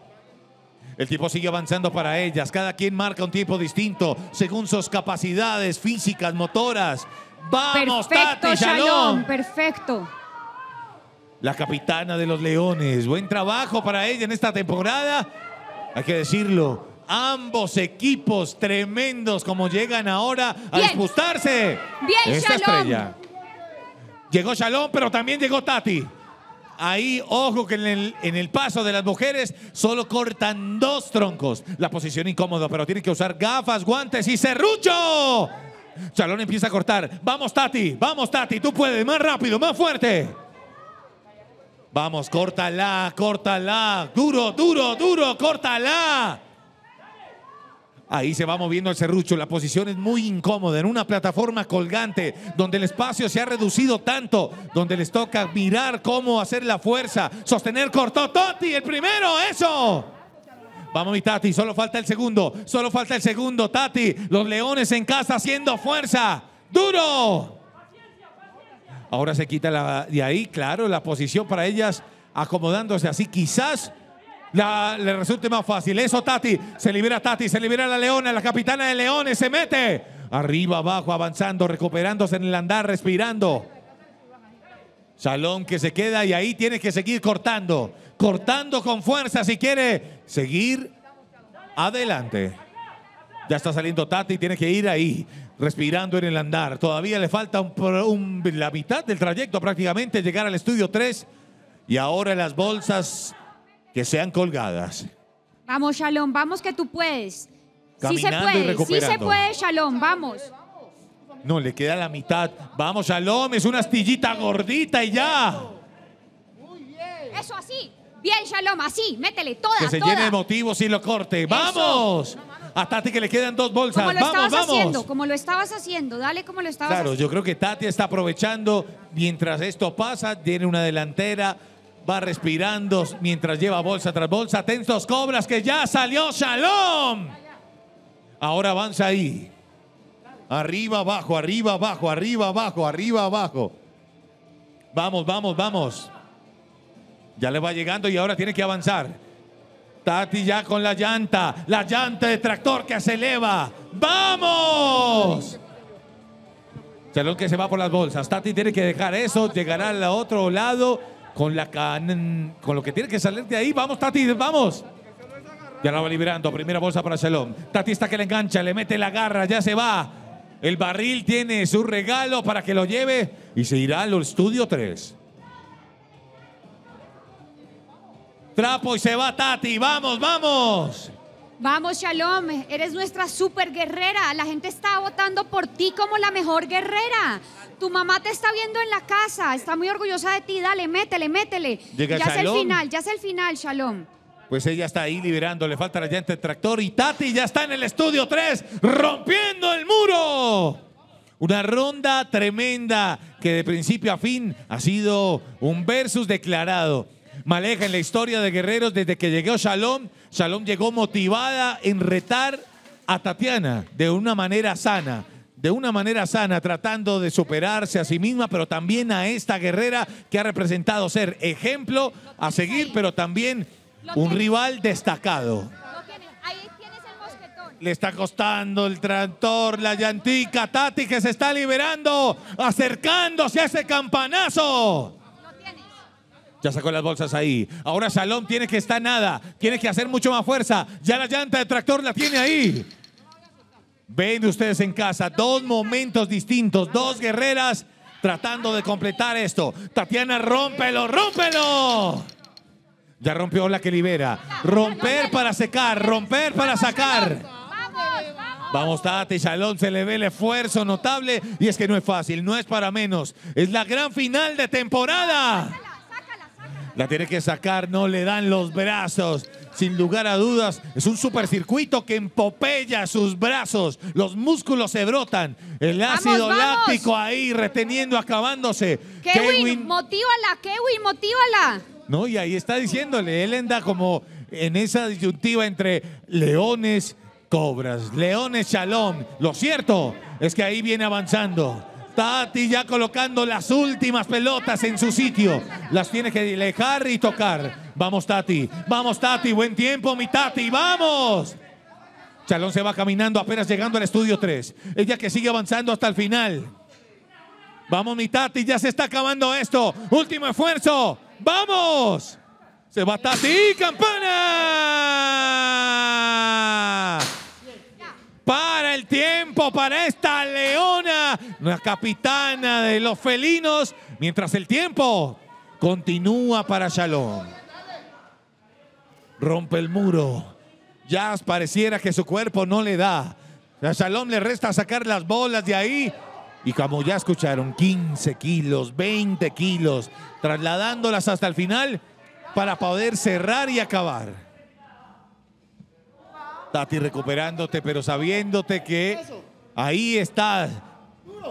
El tipo sigue avanzando para ellas, cada quien marca un tiempo distinto según sus capacidades físicas, motoras. Vamos, perfecto, Tati perfecto. La capitana de los Leones, buen trabajo para ella en esta temporada. Hay que decirlo, Ambos equipos tremendos como llegan ahora a ajustarse Bien, Shalom. estrella. Llegó Shalom, pero también llegó Tati. Ahí, ojo que en el, en el, paso de las mujeres solo cortan dos troncos. La posición incómoda, pero tiene que usar gafas, guantes y serrucho. Shalom empieza a cortar. Vamos, Tati. Vamos, Tati. Tú puedes. Más rápido, más fuerte. Vamos, córtala, córtala. Duro, duro, duro, córtala. Ahí se va moviendo el serrucho. La posición es muy incómoda en una plataforma colgante donde el espacio se ha reducido tanto, donde les toca mirar cómo hacer la fuerza, sostener cortó Tati, el primero, eso. Vamos mi Tati, solo falta el segundo, solo falta el segundo, Tati. Los leones en casa haciendo fuerza. Duro. Ahora se quita la, de ahí, claro, la posición para ellas acomodándose así. Quizás le resulte más fácil. Eso, Tati. Se libera Tati, se libera la leona, la capitana de leones, se mete. Arriba, abajo, avanzando, recuperándose en el andar, respirando. Salón que se queda y ahí tiene que seguir cortando. Cortando con fuerza si quiere seguir adelante. Ya está saliendo Tati, tiene que ir ahí, respirando en el andar. Todavía le falta un, la mitad del trayecto prácticamente, llegar al estudio 3. Y ahora las bolsas que sean colgadas. Vamos, Shalom, vamos que tú puedes. sí se puede, sí se puede, Shalom, vamos. No, le queda la mitad. Vamos, Shalom, es una astillita gordita y ya. Eso así. Bien, Shalom, así, métele toda. Que se llene de motivos y lo corte. ¡Vamos! Tati que le quedan dos bolsas. Como lo vamos, estabas vamos. haciendo, como lo estabas haciendo, dale como lo estabas Claro, yo creo que Tati está aprovechando mientras esto pasa, tiene una delantera, va respirando mientras lleva bolsa tras bolsa. Atentos, cobras que ya salió Shalom. Ahora avanza ahí. Arriba, abajo, arriba, abajo, arriba, abajo, arriba, abajo. Vamos, vamos, vamos. Ya le va llegando y ahora tiene que avanzar. Tati ya con la llanta, la llanta de tractor que se eleva. ¡Vamos! Salón que se va por las bolsas. Tati tiene que dejar eso, llegará al otro lado con la con lo que tiene que salir de ahí. Vamos, Tati, vamos. Ya la va liberando. Primera bolsa para Shalom. Tati está que le engancha, le mete la garra, ya se va. El barril tiene su regalo para que lo lleve y se irá al estudio 3. Trapo y se va Tati. Vamos, vamos. Vamos, Shalom, eres nuestra super guerrera. La gente está votando por ti como la mejor guerrera. Tu mamá te está viendo en la casa, está muy orgullosa de ti. Dale, métele, métele. ya es el final, ya es el final, Shalom. Pues ella está ahí liberando, le falta la llanta del tractor y Tati ya está en el estudio 3 rompiendo el muro. Una ronda tremenda que de principio a fin ha sido un versus declarado. Maleja en la historia de Guerreros desde que llegó Shalom. Shalom llegó motivada en retar a Tatiana de una manera sana de una manera sana, tratando de superarse a sí misma, pero también a esta guerrera que ha representado ser ejemplo a seguir, pero también un rival destacado. Le está costando el tractor, la llantica, Tati que se está liberando, acercándose a ese campanazo. Ya sacó las bolsas ahí. Ahora Salón tiene que estar nada. Tiene que hacer mucho más fuerza. Ya la llanta de tractor la tiene ahí. Ven ustedes en casa. Dos momentos distintos. Dos guerreras tratando de completar esto. Tatiana, rómpelo, rómpelo. Ya rompió la que libera. Romper para secar. Romper para sacar. Vamos, Tati, Salón se le ve el esfuerzo notable y es que no es fácil, no es para menos. Es la gran final de temporada. La tiene que sacar, no le dan los brazos. Sin lugar a dudas, es un supercircuito que empopella sus brazos. Los músculos se brotan. El ácido láctico ahí reteniendo, acabándose. Kevin, motívala, Kevin, motívala. No, y ahí está diciéndole, él anda como en esa disyuntiva entre leones, cobras, leones, shalom. Lo cierto es que ahí viene avanzando. Tati ya colocando las últimas pelotas en su sitio. Las tiene que dejar y tocar. Vamos, Tati. Vamos, Tati. Buen tiempo, mi Tati. ¡Vamos! Chalón se va caminando apenas llegando al estudio 3. Ella que sigue avanzando hasta el final. Vamos, mi Tati. Ya se está acabando esto. Último esfuerzo. ¡Vamos! Se va Tati. ¡Campana! Para el tiempo para esta leona. Una capitana de los felinos, mientras el tiempo continúa para Shalom. Rompe el muro. ya pareciera que su cuerpo no le da. A Shalom le resta sacar las bolas de ahí. Y como ya escucharon, 15 kilos, 20 kilos, trasladándolas hasta el final para poder cerrar y acabar. Tati recuperándote, pero sabiéndote que ahí estás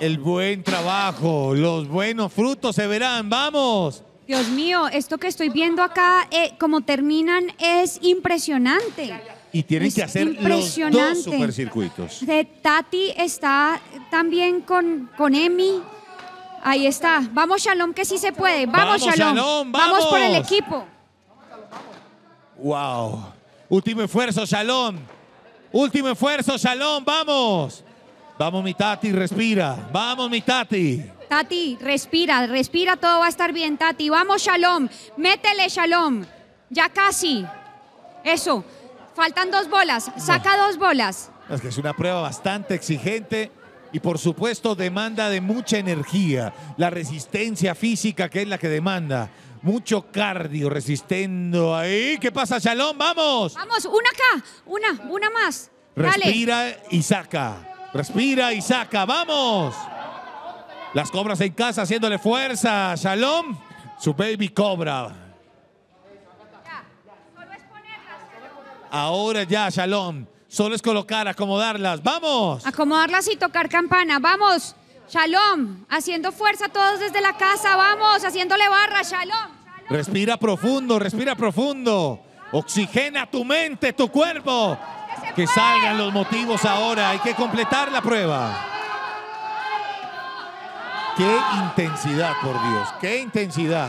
el buen trabajo, los buenos frutos se verán, vamos. Dios mío, esto que estoy viendo acá, eh, como terminan, es impresionante. Y tienen que hacer los dos supercircuitos. De Tati está también con, con Emi. Ahí está. Vamos, Shalom, que sí se puede. Vamos, Shalom. vamos. vamos. por el equipo. Wow. Último esfuerzo, Shalom. Último esfuerzo, Shalom. Vamos. Vamos, mi Tati, respira. Vamos, mi Tati. Tati, respira, respira, todo va a estar bien, Tati. Vamos, Shalom. Métele, Shalom. Ya casi. Eso. Faltan dos bolas. Saca dos bolas. Es una prueba bastante exigente y por supuesto demanda de mucha energía, la resistencia física que es la que demanda. Mucho cardio resistiendo ahí. ¿Qué pasa, Shalom? ¡Vamos! Vamos, una acá, una, una más. Respira y saca. Respira y saca. ¡Vamos! Las cobras en casa haciéndole fuerza. Shalom, su baby cobra. Ahora ya, Shalom. Solo es colocar, acomodarlas. ¡Vamos! Acomodarlas y tocar campana. ¡Vamos! Shalom. Haciendo fuerza todos desde la casa. ¡Vamos! Haciéndole barra. ¡Shalom! Respira profundo, respira profundo. Oxigena tu mente, tu cuerpo. Que salgan los motivos ahora. Hay que completar la prueba. Qué intensidad, por Dios. Qué intensidad.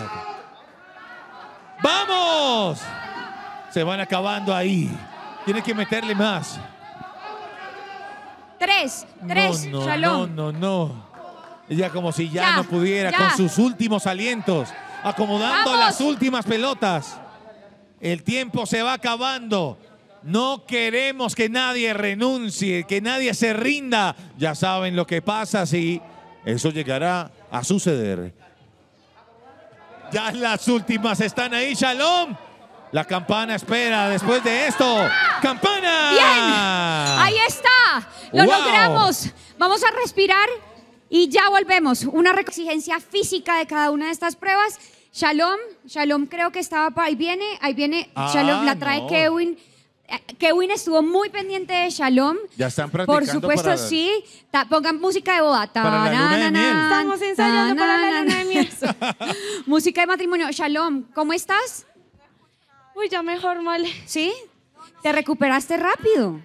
¡Vamos! Se van acabando ahí. Tiene que meterle más. Tres, tres, no, no, No, no, Ya Ella como si ya, no pudiera, con sus últimos alientos, acomodando las últimas pelotas. El tiempo se va acabando. No queremos que nadie renuncie, que nadie se rinda. Ya saben lo que pasa si eso llegará a suceder. Ya las últimas están ahí, Shalom. La campana espera después de esto. ¡Campana! ¡Bien! Ahí está. Lo logramos. Vamos a respirar y ya volvemos. Una exigencia física de cada una de estas pruebas. Shalom, Shalom creo que estaba para ahí viene, ahí viene, ah, Shalom la trae Kevin. Kevin estuvo muy pendiente de Shalom. Ya están practicando. Por supuesto, sí. pongan música de boda. para la Estamos ensayando para la luna de miel. [LAUGHS] música de matrimonio. Shalom, ¿cómo estás? Uy, ya mejor, mal. ¿Sí? ¿Te recuperaste rápido?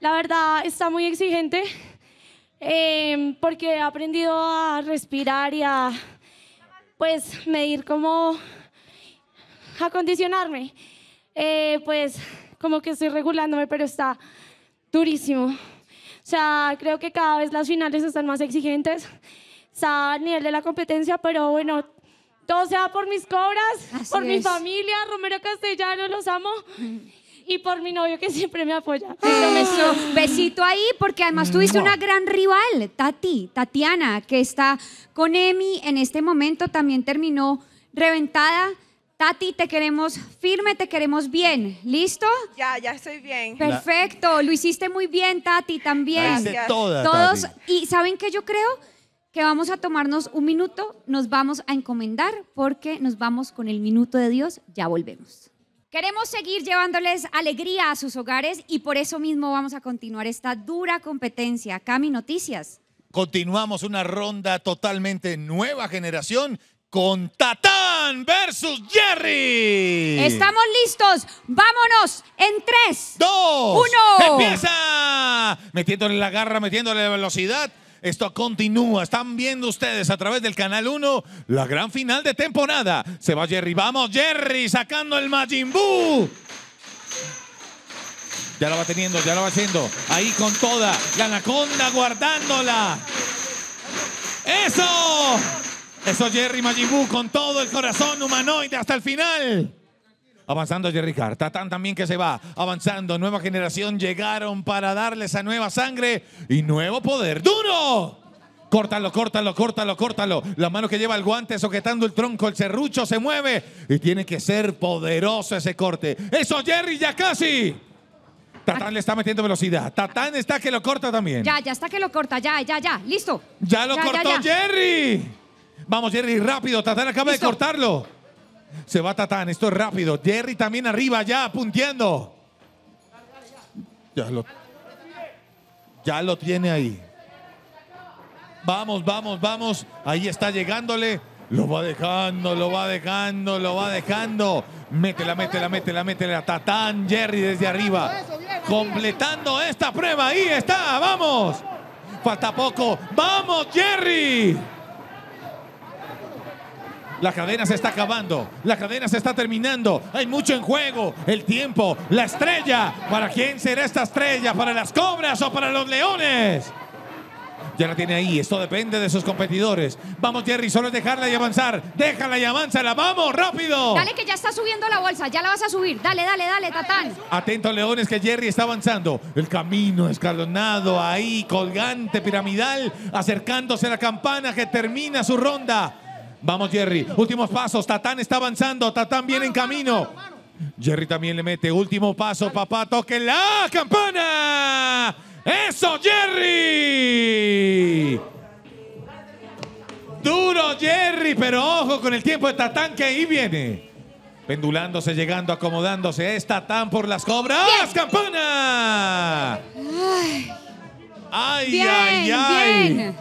La verdad, está muy exigente. Em, porque he aprendido a respirar y a, pues, medir cómo acondicionarme. Eh, pues como que estoy regulándome, pero está durísimo. O sea, creo que cada vez las finales están más exigentes, está a nivel de la competencia, pero bueno, todo se va por mis cobras, por mi familia, Romero Castellano, los amo. Y por mi novio que siempre me apoya. besito ahí, porque además tuviste una gran rival, Tati, Tatiana, que está con Emi en este momento, también terminó reventada. Tati, te queremos firme, te queremos bien. ¿Listo? Ya, ya estoy bien. Perfecto, lo hiciste muy bien, Tati, también. Gracias Todos, y ¿saben que yo creo? Que vamos a tomarnos un minuto, nos vamos a encomendar porque nos vamos con el minuto de Dios, ya volvemos. Queremos seguir llevándoles alegría a sus hogares y por eso mismo vamos a continuar esta dura competencia. Cami, noticias. Continuamos una ronda totalmente nueva generación con Tatán versus Jerry. Estamos listos. Vámonos en 3, 2, 1. Empieza metiéndole la garra, metiéndole la velocidad. Esto continúa. Están viendo ustedes a través del canal 1 la gran final de temporada. Se va Jerry. Vamos, Jerry, sacando el Majin Ya la va teniendo, ya la va haciendo. Ahí con toda. La anaconda guardándola. ¡Eso! Eso Jerry Majibú con todo el corazón humanoide hasta el final. Avanzando Jerry Carr, Tatán también que se va, avanzando, nueva generación llegaron para darle esa nueva sangre y nuevo poder. ¡Duro! Córtalo, córtalo, córtalo, córtalo. La mano que lleva el guante soquetando el tronco, el serrucho se mueve y tiene que ser poderoso ese corte. ¡Eso Jerry ya casi! Tatán le está metiendo velocidad. Tatán está que lo corta también. Ya, ya está que lo corta, ya, ya, ya. Listo. Ya lo cortó Jerry. Vamos, Jerry, rápido. Tatán acaba de cortarlo. Se va Tatán, esto es rápido. Jerry también arriba, ya, apuntiendo. Ya lo, ya lo tiene ahí. Vamos, vamos, vamos. Ahí está llegándole. Lo va dejando, lo va dejando, lo va dejando. Métela, métela, métela, métela. Tatán, Jerry desde arriba. Completando esta prueba. Ahí está, vamos. Falta poco. Vamos, Jerry. La cadena se está acabando. La cadena se está terminando. Hay mucho en juego. El tiempo. La estrella. ¿Para quién será esta estrella? ¿Para las cobras o para los leones? Ya la tiene ahí. Esto depende de sus competidores. Vamos, Jerry, solo es dejarla y avanzar. Déjala y avánzala. ¡Vamos, rápido! Dale, que ya está subiendo la bolsa. Ya la vas a subir. Dale, dale, dale, Tatán. Atento, Leones, que Jerry está avanzando. El camino escalonado ahí, colgante, piramidal, acercándose a la campana que termina su ronda. Vamos, Jerry. Últimos pasos. Tatán está avanzando. Tatán viene en camino. Jerry también le mete. Último paso, papá. Toque la campana. Eso, Jerry. Duro, Jerry. Pero ojo con el tiempo de Tatán que ahí viene. Pendulándose, llegando, acomodándose. Es Tatán por las cobras. ¡Campana! Ay, ay, ay.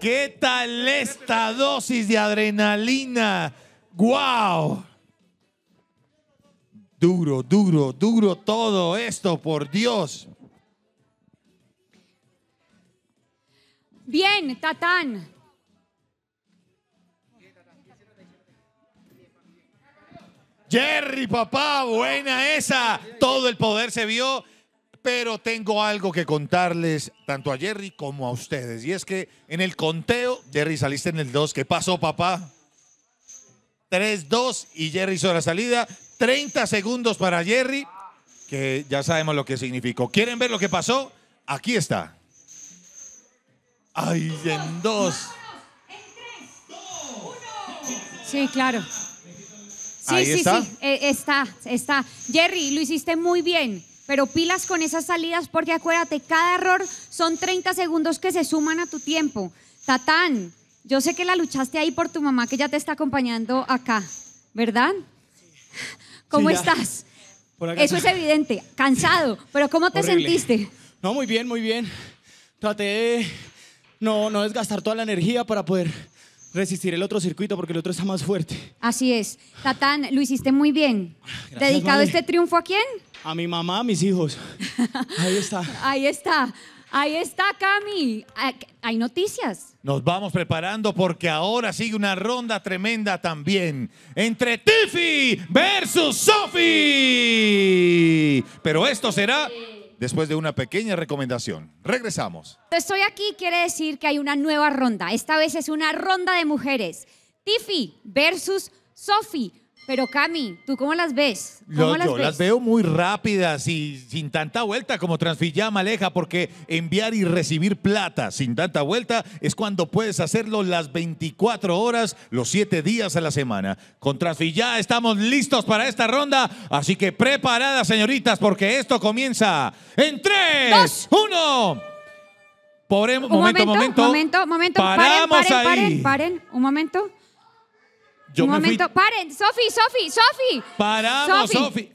¿Qué tal esta dosis de adrenalina? ¡Wow! Duro, duro, duro todo esto, por Dios. Bien, Tatán. Jerry, papá, buena esa. Todo el poder se vio pero tengo algo que contarles tanto a Jerry como a ustedes. Y es que en el conteo, Jerry saliste en el 2. ¿Qué pasó, papá? 3-2 y Jerry hizo la salida. 30 segundos para Jerry, que ya sabemos lo que significó. ¿Quieren ver lo que pasó? Aquí está. Ay, en 2. Sí, claro. Sí, sí, está. sí. Eh, está, está. Jerry, lo hiciste muy bien pero pilas con esas salidas porque acuérdate, cada error son 30 segundos que se suman a tu tiempo. Tatán, yo sé que la luchaste ahí por tu mamá que ya te está acompañando acá, ¿verdad? ¿Cómo estás? Eso es evidente, cansado, pero ¿cómo te sentiste? No, muy bien, muy bien. Traté de no, no desgastar toda la energía para poder resistir el otro circuito porque el otro está más fuerte. Así es. Tatán, lo hiciste muy bien. ¿Dedicado este triunfo a quién? A mi mamá, a mis hijos. [LAUGHS] Ahí está. Ahí está. Ahí está, Cami. Ah, hay noticias. Nos vamos preparando porque ahora sigue una ronda tremenda también entre Tiffy versus Sophie. Pero esto será después de una pequeña recomendación. Regresamos. Estoy aquí quiere decir que hay una nueva ronda. Esta vez es una ronda de mujeres. Tiffy versus Sophie. Pero Cami, ¿tú cómo las ves? yo, las, veo muy rápidas y sin tanta vuelta como Transfillá Maleja, porque enviar y recibir plata sin tanta vuelta es cuando puedes hacerlo las 24 horas, los 7 días a la semana. Con Transfijá estamos listos para esta ronda, así que preparadas, señoritas, porque esto comienza en 3, Dos. 1. Por em- un momento, momento, momento, momento, Paramos ahí. paren, paren, un momento un momento, paren, Sofi, Sofi, Sofi. Paramos,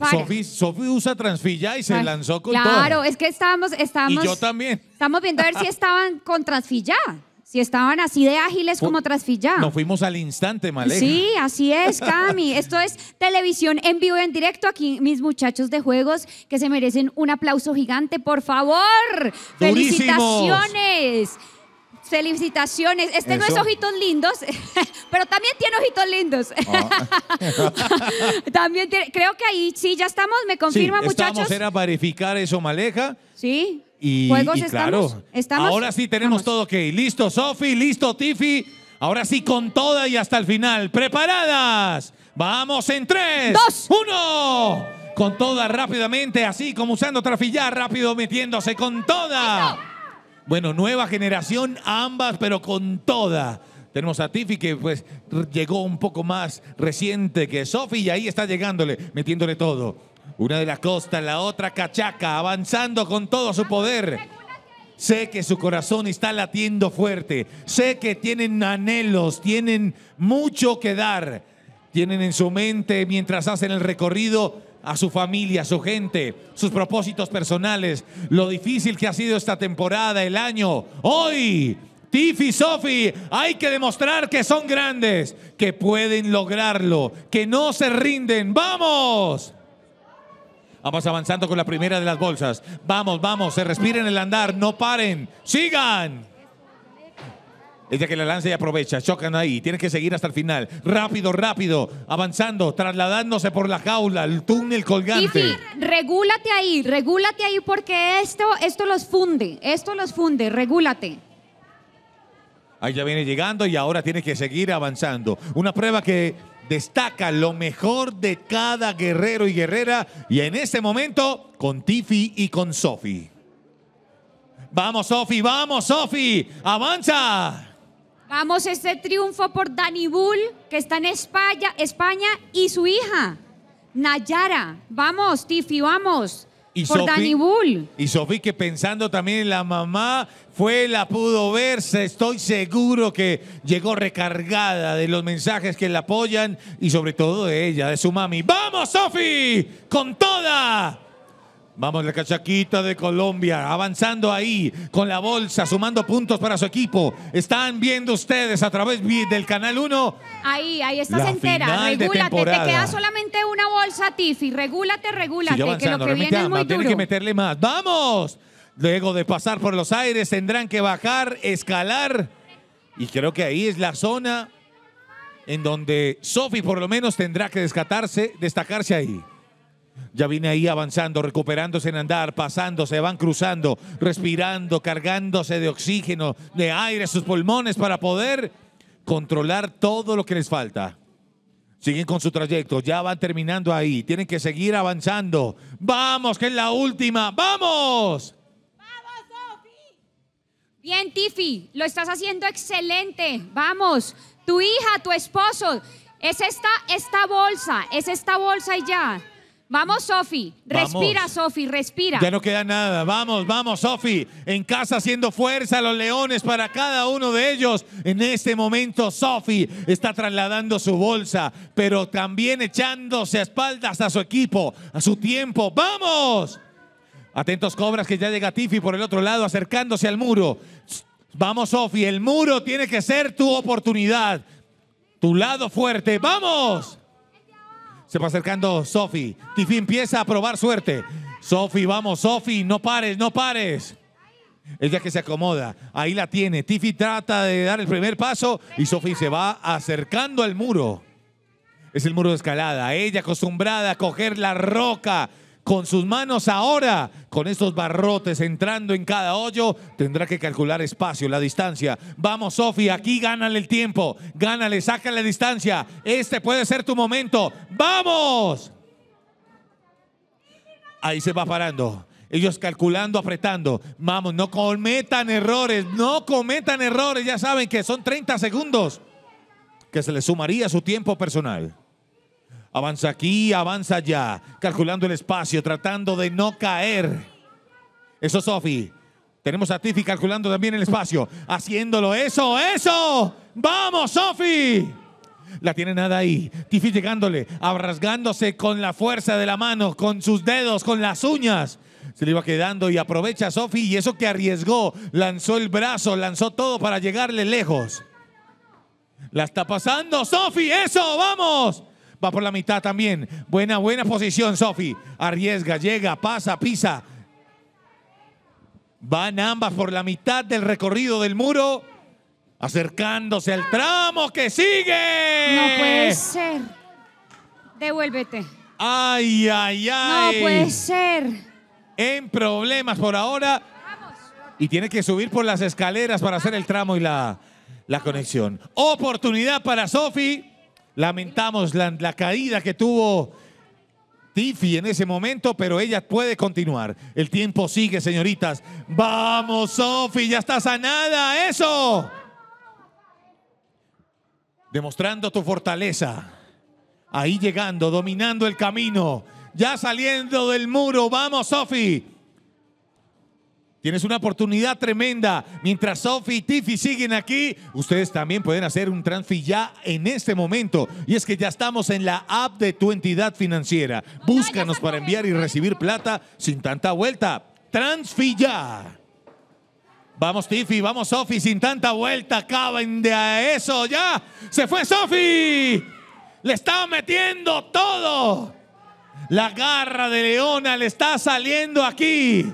Sofi. Sofi, usa transfilla y se lanzó con claro, todo. Claro, es que estábamos, estábamos. Y yo también. Estamos viendo a ver si estaban con transfilla. Si estaban así de ágiles como transfilla. Nos fuimos al instante, Maleja. Sí, así es, [LAUGHS] Cami. Esto es televisión en vivo y en directo. Aquí mis muchachos de juegos que se merecen un aplauso gigante, por favor. ¡Felicitaciones! Felicitaciones. Este no es ojitos lindos, [LAUGHS] pero también tiene ojitos lindos. Ah. [LAUGHS] también creo que ahí sí, ya estamos, me confirma sí, muchachos. Estamos verificar eso, Maleja. Sí. Y, Juegos estamos? Ahora sí tenemos todo ok. Listo, Sofi, listo, Tiffy. Ahora sí con toda y hasta el final. ¿Preparadas? Vamos en tres. Dos. Uno. Con toda rápidamente, así como usando trafillar, rápido metiéndose con toda. Bueno, nueva generación, ambas, pero con toda. Tenemos a Tiffy que pues llegó un poco más reciente que Sofi y ahí está llegándole, metiéndole todo. Una de la costa, la otra cachaca, avanzando con todo su poder. Sé que su corazón está latiendo fuerte. Sé que tienen anhelos, tienen mucho que dar. Tienen en su mente, mientras hacen el recorrido, a su familia, a su gente, sus propósitos personales, lo difícil que ha sido esta temporada, el año. Hoy, Tiffy y Sophie, hay que demostrar que son grandes, que pueden lograrlo, que no se rinden. ¡Vamos! Vamos avanzando con la primera de las bolsas. Vamos, vamos, se respiren el andar, no paren, sigan. Ella que la lanza y aprovecha, chocan ahí, tienes que seguir hasta el final. Rápido, rápido, avanzando, trasladándose por la jaula, el túnel colgante. Tiffy, regúlate ahí, regúlate ahí porque esto, esto los funde, esto los funde, regúlate. Ahí ya viene llegando y ahora tiene que seguir avanzando. Una prueba que destaca lo mejor de cada guerrero y guerrera y en este momento con Tiffy y con Sofi. Vamos Sofi, vamos Sofi, avanza. Vamos, este triunfo por Dani Bull, que está en España, España y su hija, Nayara. Vamos, Tiffy, vamos. por Dani Bull. Y Sofi que pensando también en la mamá, fue, la pudo ver. Estoy seguro que llegó recargada de los mensajes que la apoyan y sobre todo de ella, de su mami. ¡Vamos, Sofi! ¡Con toda! Vamos, la cachaquita de Colombia, avanzando ahí con la bolsa, sumando puntos para su equipo. Están viendo ustedes a través del Canal 1. Ahí, ahí está entera. Regúlate, te queda solamente una bolsa, Tiffy. Regúlate, regúlate, que lo que viene es muy duro. Tienen que meterle más. ¡Vamos! Luego de pasar por los aires, tendrán que bajar, escalar. Y creo que ahí es la zona en donde Sofi por lo menos tendrá que descatarse, destacarse ahí. Ya viene ahí avanzando, recuperándose en andar, pasando, se van cruzando, respirando, cargándose de oxígeno, de aire sus pulmones para poder controlar todo lo que les falta. Siguen con su trayecto, ya van terminando ahí, tienen que seguir avanzando. Vamos, que es la última, vamos. Vamos, Bien, Tiffy, lo estás haciendo excelente, vamos. Tu hija, tu esposo, es esta, esta bolsa, es esta bolsa y ya. Vamos, Sofi. Respira, Sofi, respira. Ya no queda nada. Vamos, vamos, Sofi. En casa haciendo fuerza los leones para cada uno de ellos. En este momento, Sofi está trasladando su bolsa, pero también echándose a espaldas a su equipo, a su tiempo. ¡Vamos! Atentos, cobras, que ya llega Tifi por el otro lado, acercándose al muro. Vamos, Sofi, el muro tiene que ser tu oportunidad. Tu lado fuerte. ¡Vamos! Se va acercando Sofi. Tiffy empieza a probar suerte. Sofi, vamos, Sofi, no pares, no pares. Ella que se acomoda, ahí la tiene. Tiffy trata de dar el primer paso y Sofi se va acercando al muro. Es el muro de escalada. Ella acostumbrada a coger la roca con sus manos ahora, con estos barrotes entrando en cada hoyo, tendrá que calcular espacio, la distancia. Vamos, Sofi, aquí gánale el tiempo, gánale, la distancia. Este puede ser tu momento. ¡Vamos! Ahí se va parando. Ellos calculando, apretando. Vamos, no cometan errores, no cometan errores. Ya saben que son 30 segundos que se les sumaría su tiempo personal. Avanza aquí, avanza allá, calculando el espacio, tratando de no caer. Eso, Sofi. Tenemos a Tiffy calculando también el espacio, haciéndolo. Eso, eso. Vamos, Sofi. La tiene nada ahí. Tiffy llegándole, abrasgándose con la fuerza de la mano, con sus dedos, con las uñas. Se le iba quedando y aprovecha Sofi y eso que arriesgó, lanzó el brazo, lanzó todo para llegarle lejos. La está pasando, Sofi, eso, vamos. Va por la mitad también. Buena, buena posición, Sofi. Arriesga, llega, pasa, pisa. Van ambas por la mitad del recorrido del muro. Acercándose al tramo que sigue. No puede ser. Devuélvete. Ay, ay, ay. No puede ser. En problemas por ahora. Y tiene que subir por las escaleras para hacer el tramo y la, la conexión. Oportunidad para Sofi. Lamentamos la, caída que tuvo Tiffy en ese momento, pero ella puede continuar. El tiempo sigue, señoritas. Vamos, Sofi, ya está sanada. Eso. Demostrando tu fortaleza. Ahí llegando, dominando el camino. Ya saliendo del muro. Vamos, Sofi. Tienes una oportunidad tremenda. Mientras Sofi y Tiffy siguen aquí, ustedes también pueden hacer un Transfi ya en este momento. Y es que ya estamos en la app de tu entidad financiera. Búscanos para enviar y recibir plata sin tanta vuelta. Transfi ya. Vamos Tiffy, vamos Sofi, sin tanta vuelta, acaben de eso ya. Se fue Sofi. Le estaba metiendo todo. La garra de Leona le está saliendo aquí.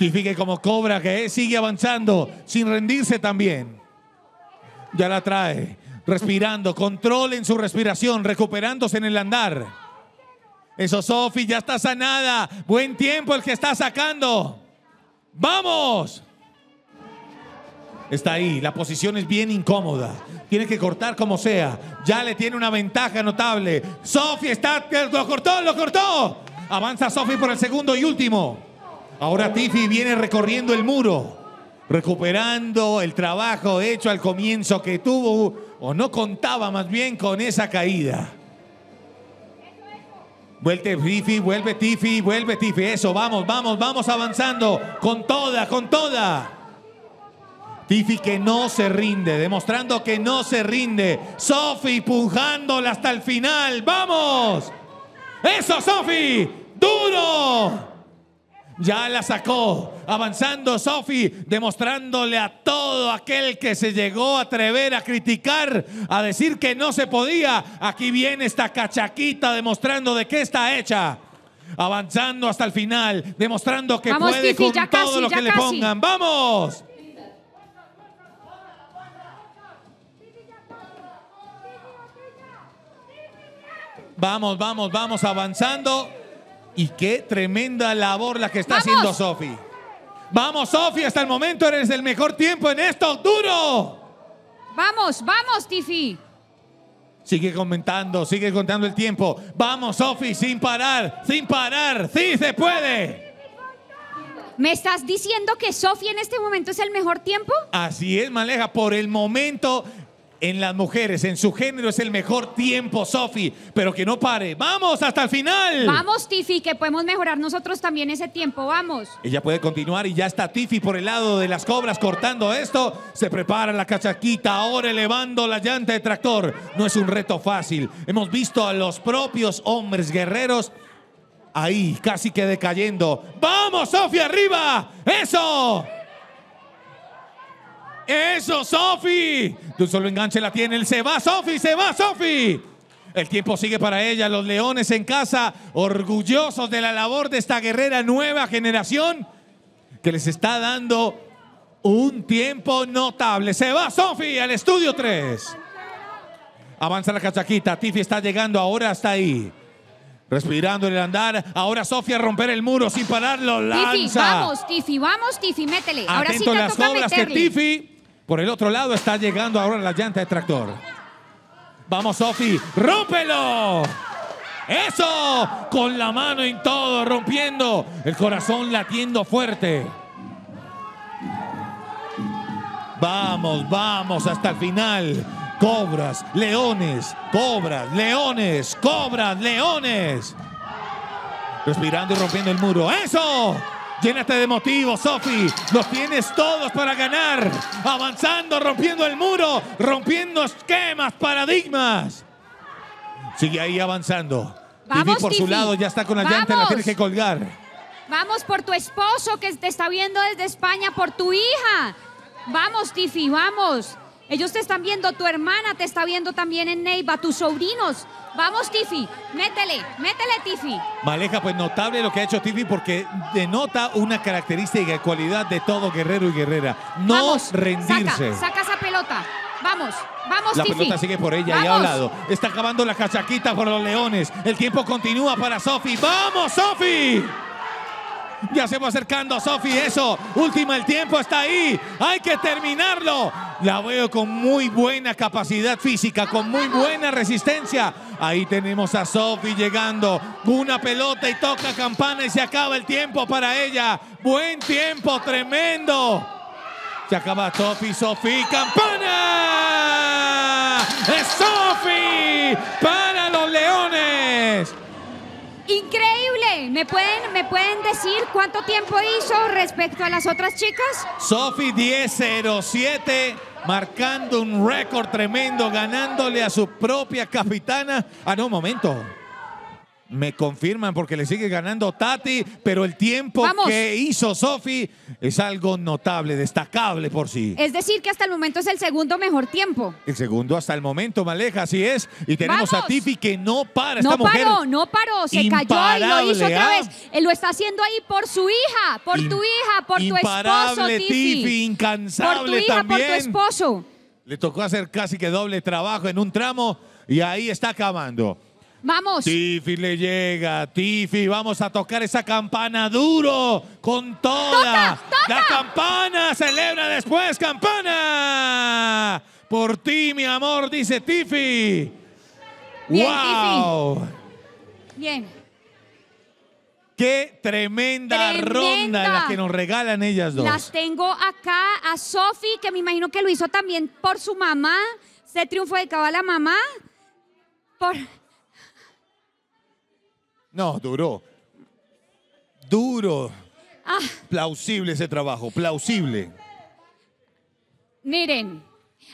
Justifique como cobra que sigue avanzando sin rendirse también. Ya la trae. Respirando, control en su respiración, recuperándose en el andar. Eso, Sofi, ya está sanada. Buen tiempo el que está sacando. ¡Vamos! Está ahí, la posición es bien incómoda. Tiene que cortar como sea. Ya le tiene una ventaja notable. Sofi está. Lo cortó, lo cortó. Avanza Sofi por el segundo y último. Ahora Tiffy viene recorriendo el muro, recuperando el trabajo hecho al comienzo que tuvo, o no contaba más bien con esa caída. Vuelve Tiffy, vuelve Tiffy, vuelve Tiffy. Eso, vamos, vamos, vamos avanzando. Con toda, con toda. Tiffy que no se rinde, demostrando que no se rinde. Sofi pujándola hasta el final. ¡Vamos! ¡Eso, Sofi, ¡Duro! Ya la sacó. Avanzando Sofi, demostrándole a todo aquel que se llegó a atrever a criticar, a decir que no se podía. Aquí viene esta cachaquita demostrando de qué está hecha. Avanzando hasta el final, demostrando que puede con todo lo que le pongan. ¡Vamos! Vamos, vamos, vamos avanzando. Y qué tremenda labor la que está haciendo Sofi. Vamos, Sofi, hasta el momento eres el mejor tiempo en esto. ¡Duro! Vamos, vamos, Tiffy. Sigue comentando, sigue contando el tiempo. Vamos, Sofi, sin parar, sin parar. ¡Sí se puede! ¿Me estás diciendo que Sofi en este momento es el mejor tiempo? Así es, Maleja. Por el momento en las mujeres, en su género es el mejor tiempo, Sofi, pero que no pare. Vamos hasta el final. Vamos, Tiffy, que podemos mejorar nosotros también ese tiempo, vamos. Ella puede continuar y ya está Tiffy por el lado de las cobras cortando esto. Se prepara la cachaquita, ahora elevando la llanta de tractor. No es un reto fácil. Hemos visto a los propios hombres guerreros ahí, casi que decayendo. Vamos, Sofi, arriba. Eso. Eso, Sofi. Tú solo enganche la tiene. se va, Sofi, se va, Sofi. El tiempo sigue para ella. Los leones en casa, orgullosos de la labor de esta guerrera nueva generación que les está dando un tiempo notable. Se va, Sofi, al estudio 3. Avanza la cachaquita. Tiffy está llegando ahora hasta ahí. Respirando en el andar. Ahora a romper el muro sin pararlo. Tiffy, vamos, Tiffy, vamos, Tiffy, métele. ahora sí te las toca que Tiffy por el otro lado está llegando ahora la llanta de tractor. Vamos, Sofi, rómpelo. Eso, con la mano en todo, rompiendo, el corazón latiendo fuerte. Vamos, vamos hasta el final. Cobras, leones, cobras, leones, cobras, leones. Respirando y rompiendo el muro. ¡Eso! Llénate de motivos, Sofi. Los tienes todos para ganar. Avanzando, rompiendo el muro, rompiendo esquemas, paradigmas. Sigue ahí avanzando. Vamos, por su lado ya está con la gente la tienes que colgar. Vamos por tu esposo que te está viendo desde España, por tu hija. Vamos, Tifi, vamos. Ellos te están viendo, tu hermana te está viendo también en Neiva, tus sobrinos. Vamos, Tiffy, métele, métele, Tiffy. Maleja, pues notable lo que ha hecho Tiffy porque denota una característica y cualidad de todo guerrero y guerrera. No rendirse. Saca, esa pelota. Vamos, vamos, La pelota sigue por ella y ha hablado. Está acabando la cachaquita por los leones. El tiempo continúa para Sofi. ¡Vamos, Sofi! Ya se va acercando Sofi, eso. Última, el tiempo está ahí. Hay que terminarlo. La veo con muy buena capacidad física, con muy buena resistencia. Ahí tenemos a Sophie llegando. Una pelota y toca campana y se acaba el tiempo para ella. Buen tiempo, tremendo. Se acaba Sophie, ¡Sofi, campana. ¡Sofi para los Leones. Increíble. ¿Me pueden, ¿Me pueden decir cuánto tiempo hizo respecto a las otras chicas? Sofi 1007 marcando un récord tremendo, ganándole a su propia capitana. Ah, no, un momento. Me confirman porque le sigue ganando Tati, pero el tiempo que hizo Sofi es algo notable, destacable por sí. Es decir, que hasta el momento es el segundo mejor tiempo. El segundo hasta el momento, Maleja, así es. Y tenemos a Tiffy que no para. no paró, no paró, se cayó y lo hizo otra vez. Él lo está haciendo ahí por su hija, por tu hija, por tu esposo, Tiffy. Tiffy. incansable también. por tu esposo. Le tocó hacer casi que doble trabajo en un tramo y ahí está acabando. Vamos. Tiffy le llega, Tiffy, vamos a tocar esa campana duro con toda. La campana celebra después, campana. Por ti, mi amor, dice Tiffy. wow. Bien. Qué tremenda, ronda la que nos regalan ellas dos. Las tengo acá a Sofi, que me imagino que lo hizo también por su mamá. Se triunfo de a la mamá. Por no, duró. Duro. Ah. Plausible ese trabajo, plausible. Miren,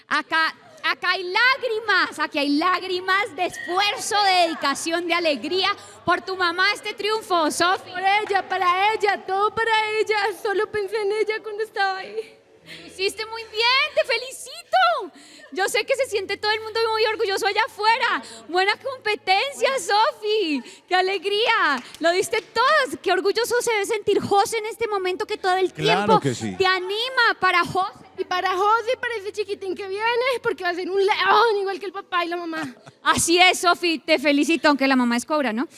acá, acá hay lágrimas, aquí hay lágrimas de esfuerzo, de dedicación, de alegría por tu mamá este triunfo, Sofi. Por ella, para ella, todo para ella. Solo pensé en ella cuando estaba ahí. Lo hiciste muy bien, te felicito. Yo sé que se siente todo el mundo muy orgulloso allá afuera. Buena competencia, Sofi. Qué alegría. Lo diste todas. Qué orgulloso se debe sentir José en este momento que todo el tiempo te anima para José. Y para José, para ese chiquitín que viene, porque va a ser un león igual que el papá y la mamá. Así es, Sofi, te felicito, aunque la mamá es cobra, ¿no? [LAUGHS]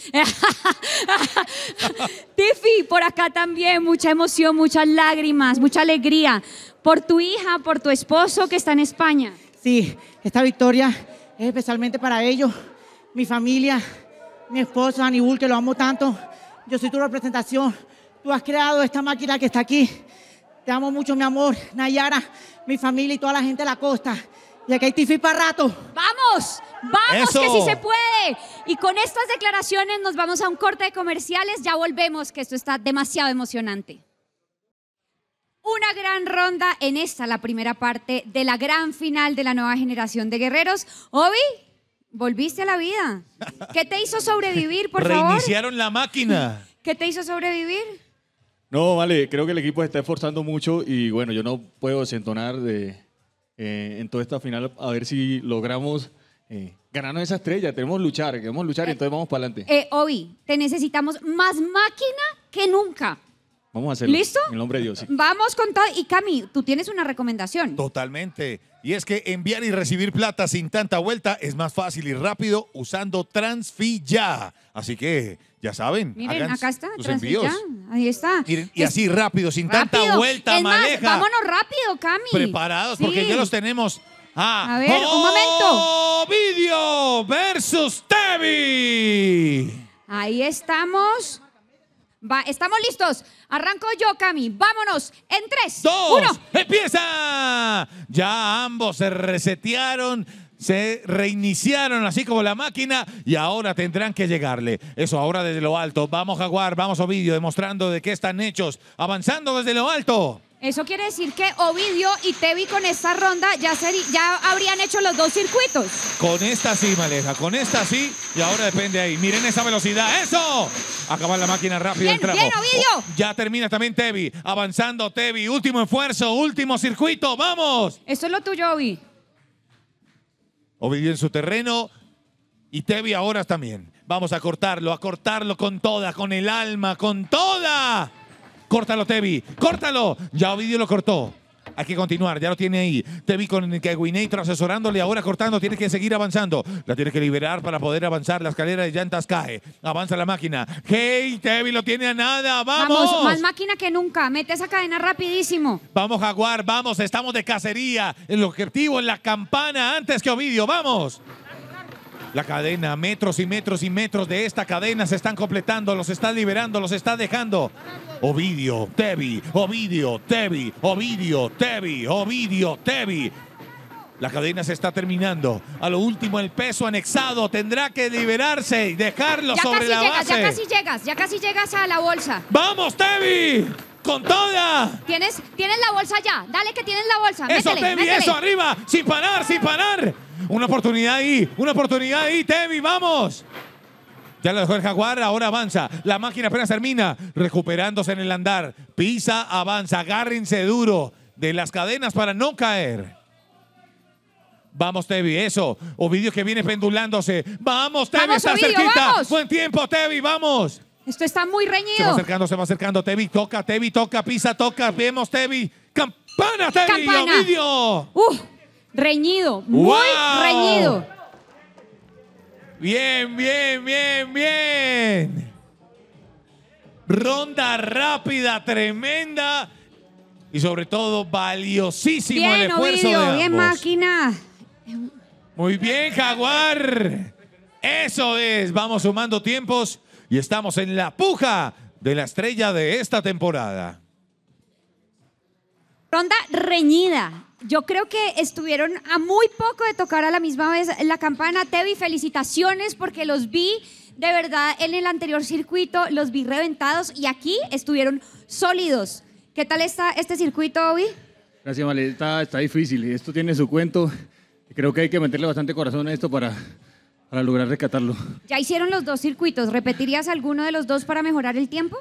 Tiffy, por acá también, mucha emoción, muchas lágrimas, mucha alegría por tu hija, por tu esposo que está en España. Sí, esta victoria es especialmente para ellos, mi familia, mi esposo, Anibul, que lo amo tanto. Yo soy tu representación. Tú has creado esta máquina que está aquí. Te amo mucho, mi amor, Nayara, mi familia y toda la gente de la costa. Y aquí hay tifi para rato. ¡Vamos! ¡Vamos, que sí se puede! Y con estas declaraciones nos vamos a un corte de comerciales. Ya volvemos, que esto está demasiado emocionante. Una gran ronda en esta, la primera parte de la gran final de la nueva generación de guerreros. Obi, volviste a la vida. ¿Qué te hizo sobrevivir, por favor? Reiniciaron la máquina. ¿Qué te hizo sobrevivir? No, vale, creo que el equipo se está esforzando mucho y bueno, yo no puedo desentonar de, eh, en toda esta final a ver si logramos eh, ganarnos esa estrella. Tenemos que luchar, queremos luchar y eh, entonces vamos para adelante. Hoy te necesitamos más máquina que nunca. Vamos a hacerlo. ¿Listo? En el nombre de Dios. Vamos con todo. Y Cami, tú tienes una recomendación. Totalmente. Y es que enviar y recibir plata sin tanta vuelta es más fácil y rápido usando Transfi ya. Así que ya saben. Miren, acá está. los envíos. ahí está. y así rápido, sin tanta vuelta, maneja, vámonos rápido, Cami. Preparados, porque ya los tenemos. Ah, a ver, un momento. Video versus Tevi. Ahí estamos. estamos listos. Arranco yo, Cami. Vámonos. En tres, dos, uno. Empieza. Ya ambos se resetearon se reiniciaron así como la máquina y ahora tendrán que llegarle. Eso ahora desde lo alto. Vamos Jaguar, vamos Ovidio, demostrando de qué están hechos, avanzando desde lo alto. Eso quiere decir que Ovidio y Tevi con esta ronda ya, ya habrían hecho los dos circuitos. Con esta sí, Maleja, con esta sí, y ahora depende ahí. Miren esa velocidad, ¡eso! Acabar la máquina rápido el Ovidio! Oh, ya termina también Tevi, avanzando Tevi, último esfuerzo, último circuito, ¡vamos! Eso es lo tuyo, Ovidio. Ovidio en su terreno y Tevi ahora también. Vamos a cortarlo, a cortarlo con toda, con el alma, con toda. Córtalo, Tevi, córtalo. Ya Ovidio lo cortó. Hay que continuar, ya lo tiene ahí. Tevi vi con Kewinator asesorándole, ahora cortando, Tiene que seguir avanzando. La tienes que liberar para poder avanzar. La escalera de llantas cae. Avanza la máquina. Hey, Tevi lo tiene a nada. ¡Vamos! Vamos, más máquina que nunca. Mete esa cadena rapidísimo. Vamos, Jaguar, vamos. Estamos de cacería. El objetivo es la campana antes que Ovidio. ¡Vamos! La cadena, metros y metros y metros de esta cadena se están completando, los está liberando, los está dejando. Ovidio, Tevi, Ovidio, Tevi, Ovidio, Tevi, Ovidio, Tevi. La cadena se está terminando. A lo último, el peso anexado tendrá que liberarse y dejarlo sobre la base. ya casi llegas, ya casi llegas a la bolsa. ¡Vamos, Tevi! con toda. Tienes, la bolsa ya. Dale que tienes la bolsa. Eso, Tevi, eso, arriba. Sin parar, sin parar. Una oportunidad ahí, una oportunidad ahí, Tevi, vamos. Ya lo dejó el Jaguar, ahora avanza. La máquina apenas termina, recuperándose en el andar. Pisa, avanza, agárrense duro de las cadenas para no caer. Vamos, Tevi, eso. Ovidio que viene pendulándose. Vamos, Tevi, está cerquita. Buen tiempo, Tevi, vamos. Esto está muy reñido. Se va acercando, se va acercando. Tevi toca, Tevi toca, pisa, toca. Vemos Tevi. Campana, Tevi. Campana. Uh, reñido. Muy reñido. Bien, bien, bien, bien. Ronda rápida, tremenda. Y sobre todo, valiosísimo el esfuerzo de ambos. Bien, máquina. Muy bien, Jaguar. Eso es. Vamos sumando tiempos y estamos en la puja de la estrella de esta temporada. Ronda reñida. Yo creo que estuvieron a muy poco de tocar a la misma vez la campana. Tevi, felicitaciones porque los vi de verdad en el anterior circuito, los vi reventados y aquí estuvieron sólidos. ¿Qué tal está este circuito, Obi? Gracias, Malita. Está, está difícil. Esto tiene su cuento. Creo que hay que meterle bastante corazón a esto para para lograr rescatarlo. ¿Ya hicieron los dos circuitos? ¿Repetirías alguno de los dos para mejorar el tiempo?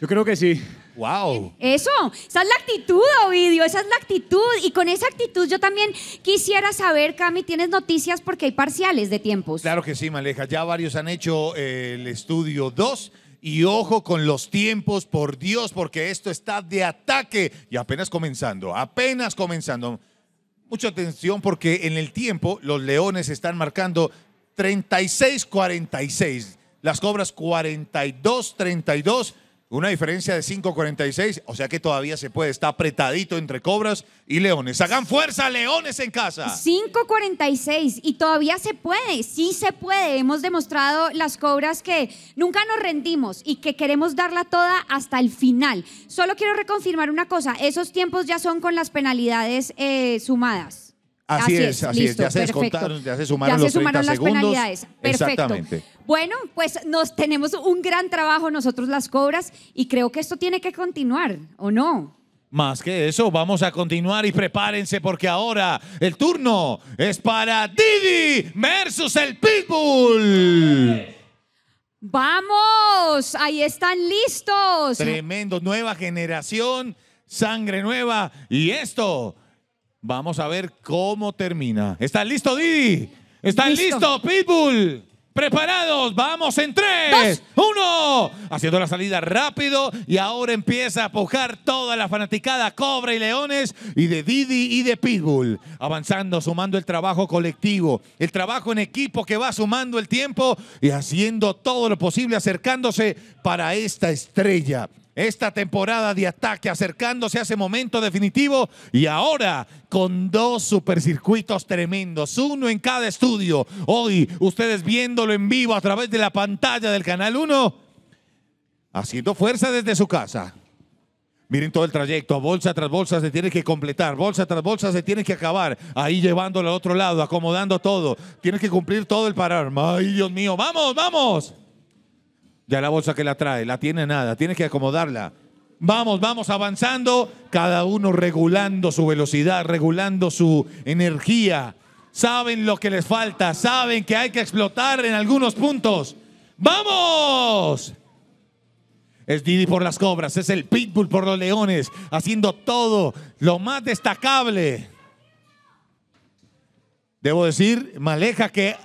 Yo creo que sí. ¡Wow! Eso, esa es la actitud, Ovidio, esa es la actitud. Y con esa actitud yo también quisiera saber, Cami, ¿tienes noticias? Porque hay parciales de tiempos. Claro que sí, Maleja. Ya varios han hecho eh, el estudio 2. Y ojo con los tiempos, por Dios, porque esto está de ataque. Y apenas comenzando, apenas comenzando. Mucha atención porque en el tiempo los Leones están marcando 36-46. Las Cobras 42-32 una diferencia de 5.46, o sea que todavía se puede, está apretadito entre Cobras y Leones. Hagan fuerza, Leones en casa. 5.46 y todavía se puede, sí se puede. Hemos demostrado las Cobras que nunca nos rendimos y que queremos darla toda hasta el final. Solo quiero reconfirmar una cosa, esos tiempos ya son con las penalidades eh, sumadas. Así, es, así es. Ya se descontaron, ya se sumaron, ya se sumaron las penalidades. Perfecto. Bueno, pues nos tenemos un gran trabajo nosotros las cobras y creo que esto tiene que continuar, ¿o no? Más que eso, vamos a continuar y prepárense porque ahora el turno es para Didi versus el Pitbull. Vamos, ahí están listos. Tremendo, nueva generación, sangre nueva y esto Vamos a ver cómo termina. ¿Están listos, Didi? ¿Están listos, listo, Pitbull? Preparados, vamos en 3, uno! haciendo la salida rápido y ahora empieza a apujar toda la fanaticada Cobra y Leones y de Didi y de Pitbull, avanzando, sumando el trabajo colectivo, el trabajo en equipo que va sumando el tiempo y haciendo todo lo posible acercándose para esta estrella esta temporada de ataque, acercándose a ese momento definitivo y ahora con dos supercircuitos tremendos, uno en cada estudio. Hoy ustedes viéndolo en vivo a través de la pantalla del Canal 1, haciendo fuerza desde su casa. Miren todo el trayecto, bolsa tras bolsa se tiene que completar, bolsa tras bolsa se tiene que acabar, ahí llevándolo al otro lado, acomodando todo, tiene que cumplir todo el parar. Ay, Dios mío, vamos, vamos. Ya la bolsa que la trae, la tiene nada, Tiene que acomodarla. Vamos, vamos avanzando, cada uno regulando su velocidad, regulando su energía. Saben lo que les falta, saben que hay que explotar en algunos puntos. ¡Vamos! Es Didi por las cobras, es el Pitbull por los leones, haciendo todo lo más destacable. Debo decir, Maleja, que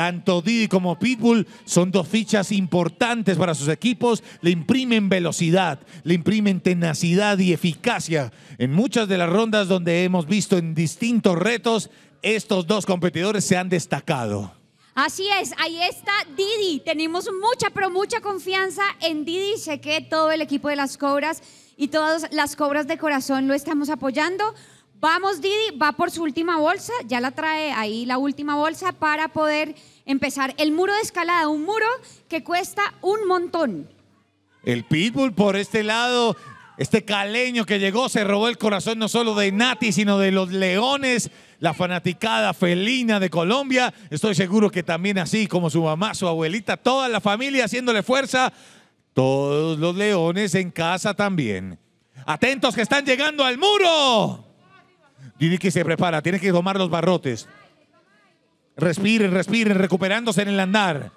tanto Didi como Pitbull son dos fichas importantes para sus equipos. Le imprimen velocidad, le imprimen tenacidad y eficacia. En muchas de las rondas donde hemos visto en distintos retos, estos dos competidores se han destacado. Así es, ahí está Didi. Tenemos mucha, pero mucha confianza en Didi. Sé que todo el equipo de las Cobras y todas las Cobras de Corazón lo estamos apoyando. Vamos, Didi, va por su última bolsa, ya la trae ahí la última bolsa para poder empezar. El muro de escalada, un muro que cuesta un montón. El pitbull por este lado, este caleño que llegó, se robó el corazón no solo de Nati, sino de los leones, la fanaticada felina de Colombia. Estoy seguro que también así como su mamá, su abuelita, toda la familia haciéndole fuerza, todos los leones en casa también. Atentos que están llegando al muro. didi que se prepara, tiene que tomar los barrotes. Respire, respire, recuperándose en el andar.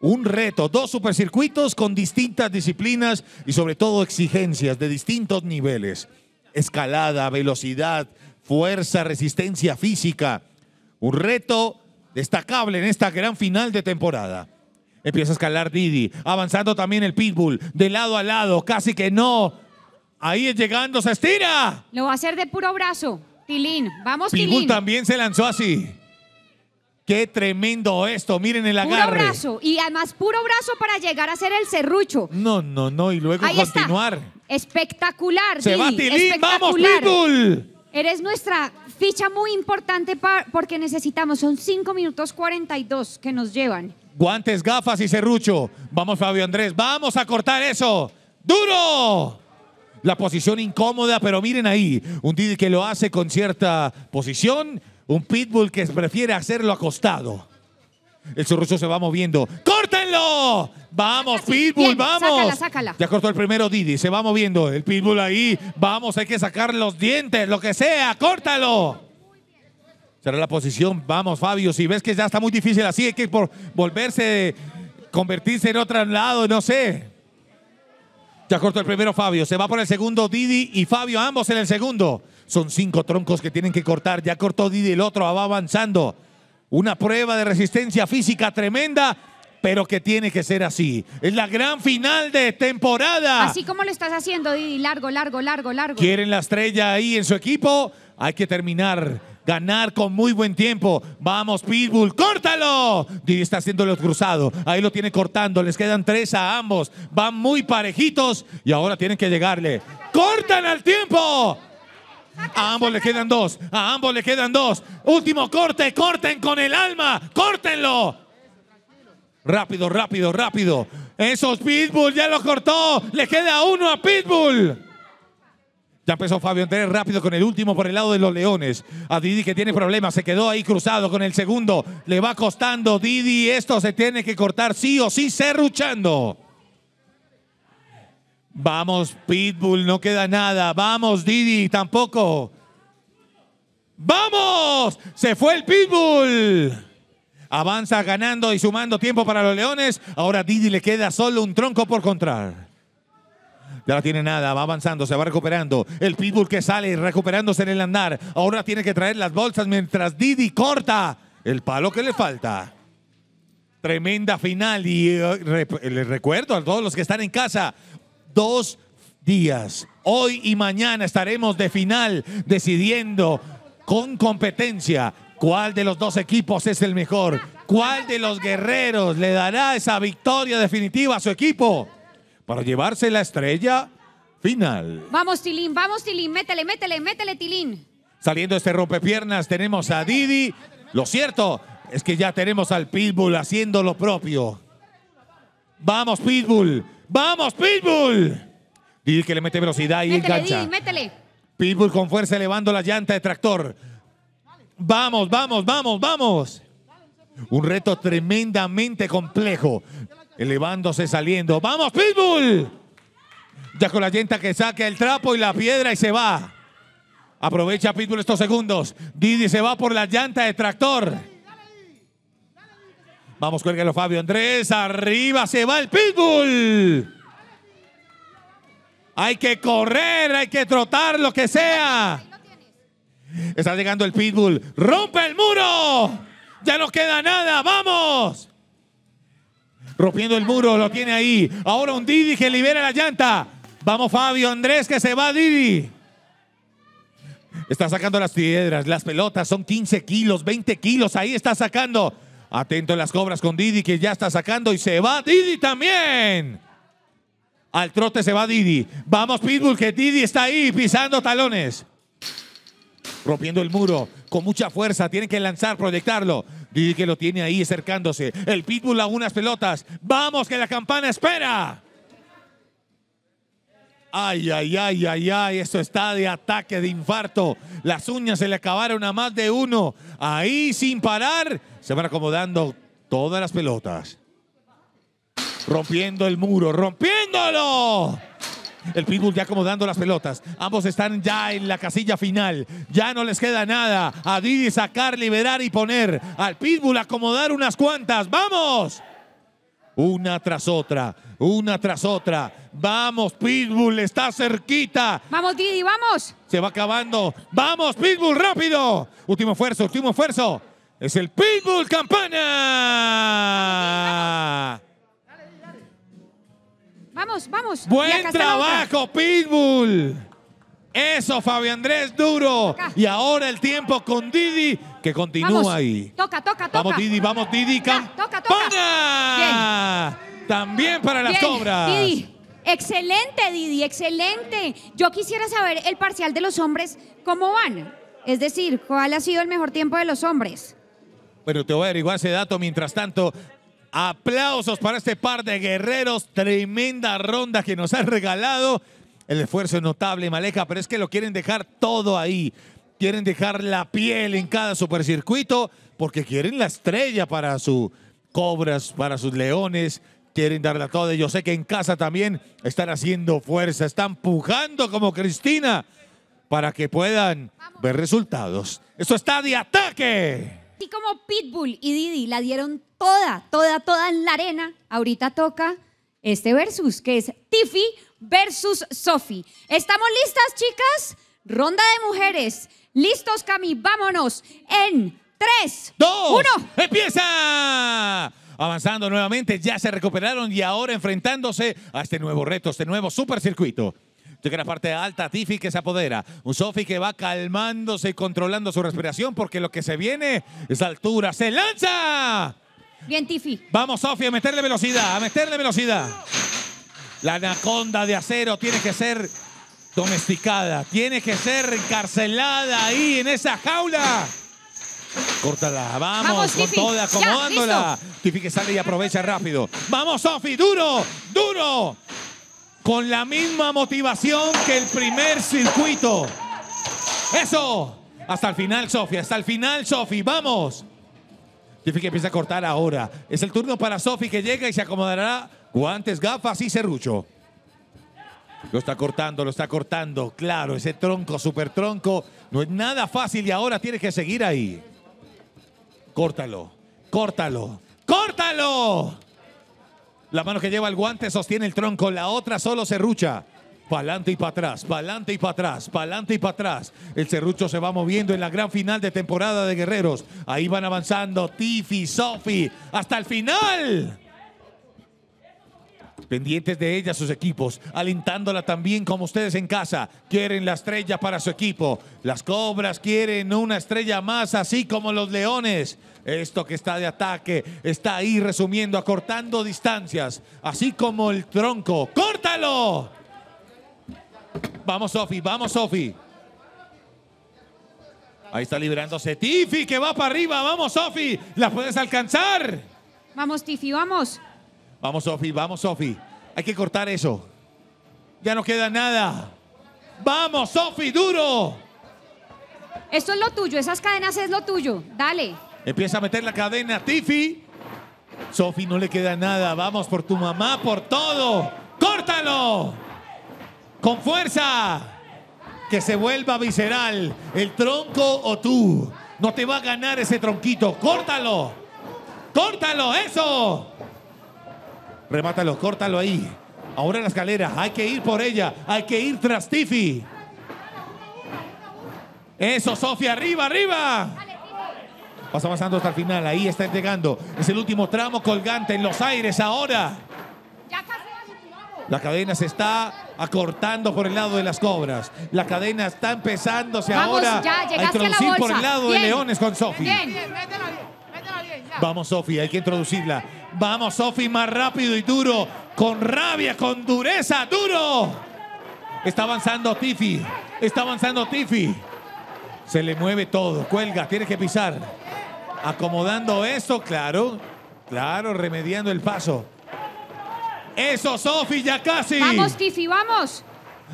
Un reto, dos supercircuitos con distintas disciplinas y sobre todo exigencias de distintos niveles. Escalada, velocidad, fuerza, resistencia física. Un reto destacable en esta gran final de temporada. Empieza a escalar Didi, avanzando también el Pitbull, de lado a lado, casi que no. Ahí es llegando, se estira. Lo va a hacer de puro brazo, Tilín. Vamos, Pitbull también se lanzó así. Qué tremendo esto, miren el agarre. Puro brazo, y además puro brazo para llegar a ser el serrucho. No, no, no, y luego continuar. Espectacular, Se va vamos Lidl. Eres nuestra ficha muy importante porque necesitamos, son 5 minutos 42 que nos llevan. Guantes, gafas y serrucho. Vamos Fabio Andrés, vamos a cortar eso. ¡Duro! La posición incómoda, pero miren ahí, un Didi que lo hace con cierta posición, un pitbull que prefiere hacerlo acostado. El zorrucho se va moviendo. ¡Córtenlo! ¡Vamos, Pitbull, vamos! Ya cortó el primero Didi, se va moviendo. El Pitbull ahí. Vamos, hay que sacar los dientes, lo que sea. ¡Córtalo! Será la posición. Vamos, Fabio. Si ves que ya está muy difícil así, hay que por volverse, convertirse en otro lado, no sé. Ya cortó el primero Fabio. Se va por el segundo Didi y Fabio, ambos en el segundo. Son cinco troncos que tienen que cortar. Ya cortó Didi el otro, va avanzando. Una prueba de resistencia física tremenda pero que tiene que ser así. Es la gran final de temporada. Así como lo estás haciendo, Didi, largo, largo, largo, largo. Quieren la estrella ahí en su equipo. Hay que terminar, ganar con muy buen tiempo. Vamos, Pitbull, córtalo. Didi está haciéndolo cruzado. Ahí lo tiene cortando. Les quedan tres a ambos. Van muy parejitos y ahora tienen que llegarle. ¡Cortan al tiempo! A ambos le quedan dos. A ambos le quedan dos. Último corte. Corten con el alma. Córtenlo. Rápido, rápido, rápido. Esos Pitbull ya lo cortó. Le queda uno a Pitbull. Ya empezó Fabio Andrés rápido con el último por el lado de los Leones. A Didi que tiene problemas, se quedó ahí cruzado con el segundo. Le va costando Didi, esto se tiene que cortar sí o sí, serruchando. Vamos, Pitbull, no queda nada. Vamos, Didi, tampoco. ¡Vamos! Se fue el Pitbull. Avanza ganando y sumando tiempo para los Leones. Ahora Didi le queda solo un tronco por contrar. Ya no tiene nada, va avanzando, se va recuperando. El Pitbull que sale recuperándose en el andar. Ahora tiene que traer las bolsas mientras Didi corta el palo que le falta. Tremenda final y eh, le recuerdo a todos los que están en casa, dos días. Hoy y mañana estaremos de final decidiendo con competencia cuál de los dos equipos es el mejor, cuál de los guerreros le dará esa victoria definitiva a su equipo para llevarse la estrella final. Vamos, Tilín, vamos, Tilín, métele, métele, métele, Tilín. Saliendo este rompepiernas tenemos a Didi. Lo cierto es que ya tenemos al Pitbull haciendo lo propio. Vamos, Pitbull. ¡Vamos, Pitbull! Dice que le mete velocidad y métele, engancha. Didi, métele. Pitbull con fuerza elevando la llanta de tractor. Vamos, vamos, vamos, vamos. Un reto tremendamente complejo. Elevándose, saliendo. ¡Vamos, Pitbull! Ya con la llanta que saca el trapo y la piedra y se va. Aprovecha Pitbull estos segundos. Didi se va por la llanta de tractor. Vamos, cuélguelo, Fabio Andrés. Arriba se va el pitbull. Hay que correr, hay que trotar, lo que sea. Está llegando el pitbull. ¡Rompe el muro! Ya no queda nada, vamos. Rompiendo el muro, lo tiene ahí. Ahora un Didi que libera la llanta. Vamos Fabio Andrés que se va Didi. Está sacando las piedras, las pelotas, son 15 kilos, 20 kilos, ahí está sacando. Atento a las cobras con Didi que ya está sacando y se va Didi también. Al trote se va Didi. Vamos Pitbull que Didi está ahí pisando talones. Rompiendo el muro con mucha fuerza. Tiene que lanzar, proyectarlo. Didi que lo tiene ahí acercándose. El Pitbull a unas pelotas. Vamos que la campana espera. Ay, ay, ay, ay, ay, eso está de ataque, de infarto. Las uñas se le acabaron a más de uno. Ahí sin parar se van acomodando todas las pelotas. Rompiendo el muro, rompiéndolo. El pitbull ya acomodando las pelotas. Ambos están ya en la casilla final. Ya no les queda nada. A Didi sacar, liberar y poner. Al pitbull acomodar unas cuantas. ¡Vamos! una tras otra, una tras otra. Vamos, Pitbull, está cerquita. Vamos, Didi, vamos. Se va acabando. Vamos, Pitbull, rápido. Último esfuerzo, último esfuerzo. Es el Pitbull Campana. Vamos, vamos. Buen trabajo, Pitbull. Eso, Fabio Andrés, duro. Y ahora el tiempo con Didi, que continúa ahí. Toca, toca, toca. Vamos, Didi, vamos, Didi. toca, toca. También para las cobras. Didi. Excelente, Didi, excelente. Yo quisiera saber el parcial de los hombres, ¿cómo van? Es decir, ¿cuál ha sido el mejor tiempo de los hombres? Bueno, te voy a averiguar ese dato. Mientras tanto, aplausos para este par de guerreros. Tremenda ronda que nos han regalado. El esfuerzo es notable, Maleja, pero es que lo quieren dejar todo ahí. Quieren dejar la piel en cada supercircuito porque quieren la estrella para sus cobras, para sus leones. Quieren darla toda. Yo sé que en casa también están haciendo fuerza, están pujando como Cristina para que puedan ver resultados. Eso está de ataque. Y como Pitbull y Didi la dieron toda, toda, toda en la arena, ahorita toca este versus, que es Tiffy versus Sofi. ¿Estamos listas, chicas? Ronda de mujeres. ¿Listos, Cami? Vámonos. En 3, 2, 1. ¡Empieza! Avanzando nuevamente, ya se recuperaron y ahora enfrentándose a este nuevo reto, este nuevo supercircuito. que la parte alta, Tiffy que se apodera. Un Sofi que va calmándose y controlando su respiración porque lo que se viene es altura. ¡Se lanza! Bien, Tiffy. Vamos, Sofi, a meterle velocidad, a meterle velocidad. La anaconda de acero tiene que ser domesticada, tiene que ser encarcelada ahí en esa jaula. Córtala, vamos, con toda, acomodándola. que sale y aprovecha rápido. Vamos, Sofi, duro, duro. Con la misma motivación que el primer circuito. Eso. Hasta el final, Sofi, hasta el final, Sofi, vamos. Tiffy que empieza a cortar ahora. Es el turno para Sofi que llega y se acomodará Guantes, gafas y serrucho. Lo está cortando, lo está cortando. Claro, ese tronco, super tronco. No es nada fácil y ahora tiene que seguir ahí. Córtalo, córtalo, córtalo. La mano que lleva el guante sostiene el tronco, la otra solo serrucha. Pa'lante y para atrás, pa'lante y para atrás, pa'lante y para atrás. El serrucho se va moviendo en la gran final de temporada de Guerreros. Ahí van avanzando Tiffy, Sofi, hasta el final pendientes de ella sus equipos, alentándola también como ustedes en casa. Quieren la estrella para su equipo. Las Cobras quieren una estrella más, así como los Leones. Esto que está de ataque, está ahí resumiendo, acortando distancias, así como el tronco. ¡Córtalo! Vamos, Sofi, vamos, Sofi. Ahí está liberándose Tifi, que va para arriba. Vamos, Sofi, la puedes alcanzar. Vamos, Tifi, vamos. Vamos, Sofi, vamos, Sofi. Hay que cortar eso. Ya no queda nada. Vamos, Sofi, duro. Esto es lo tuyo, esas cadenas es lo tuyo. Dale. Empieza a meter la cadena, Tiffy. Sofi, no le queda nada. Vamos por tu mamá, por todo. ¡Córtalo! Con fuerza. Que se vuelva visceral. El tronco o tú. No te va a ganar ese tronquito. ¡Córtalo! ¡Córtalo! ¡Eso! Remátalo, córtalo ahí. Ahora en la escalera. Hay que ir por ella. Hay que ir tras Tiffy. Eso, Sofía. Arriba, arriba. Pasa avanzando hasta el final. Ahí está entregando. Es el último tramo colgante en los aires ahora. La cadena se está acortando por el lado de las cobras. La cadena está empezándose ahora a introducir por el lado de Leones con Sofía. Vamos, Sofi, hay que introducirla. Vamos, Sofi, más rápido y duro. Con rabia, con dureza, duro. Está avanzando Tiffy. Está avanzando Tiffy. Se le mueve todo. Cuelga, tienes que pisar. Acomodando eso, claro. Claro, remediando el paso. Eso, Sofi, ya casi. Vamos, Tiffy, vamos.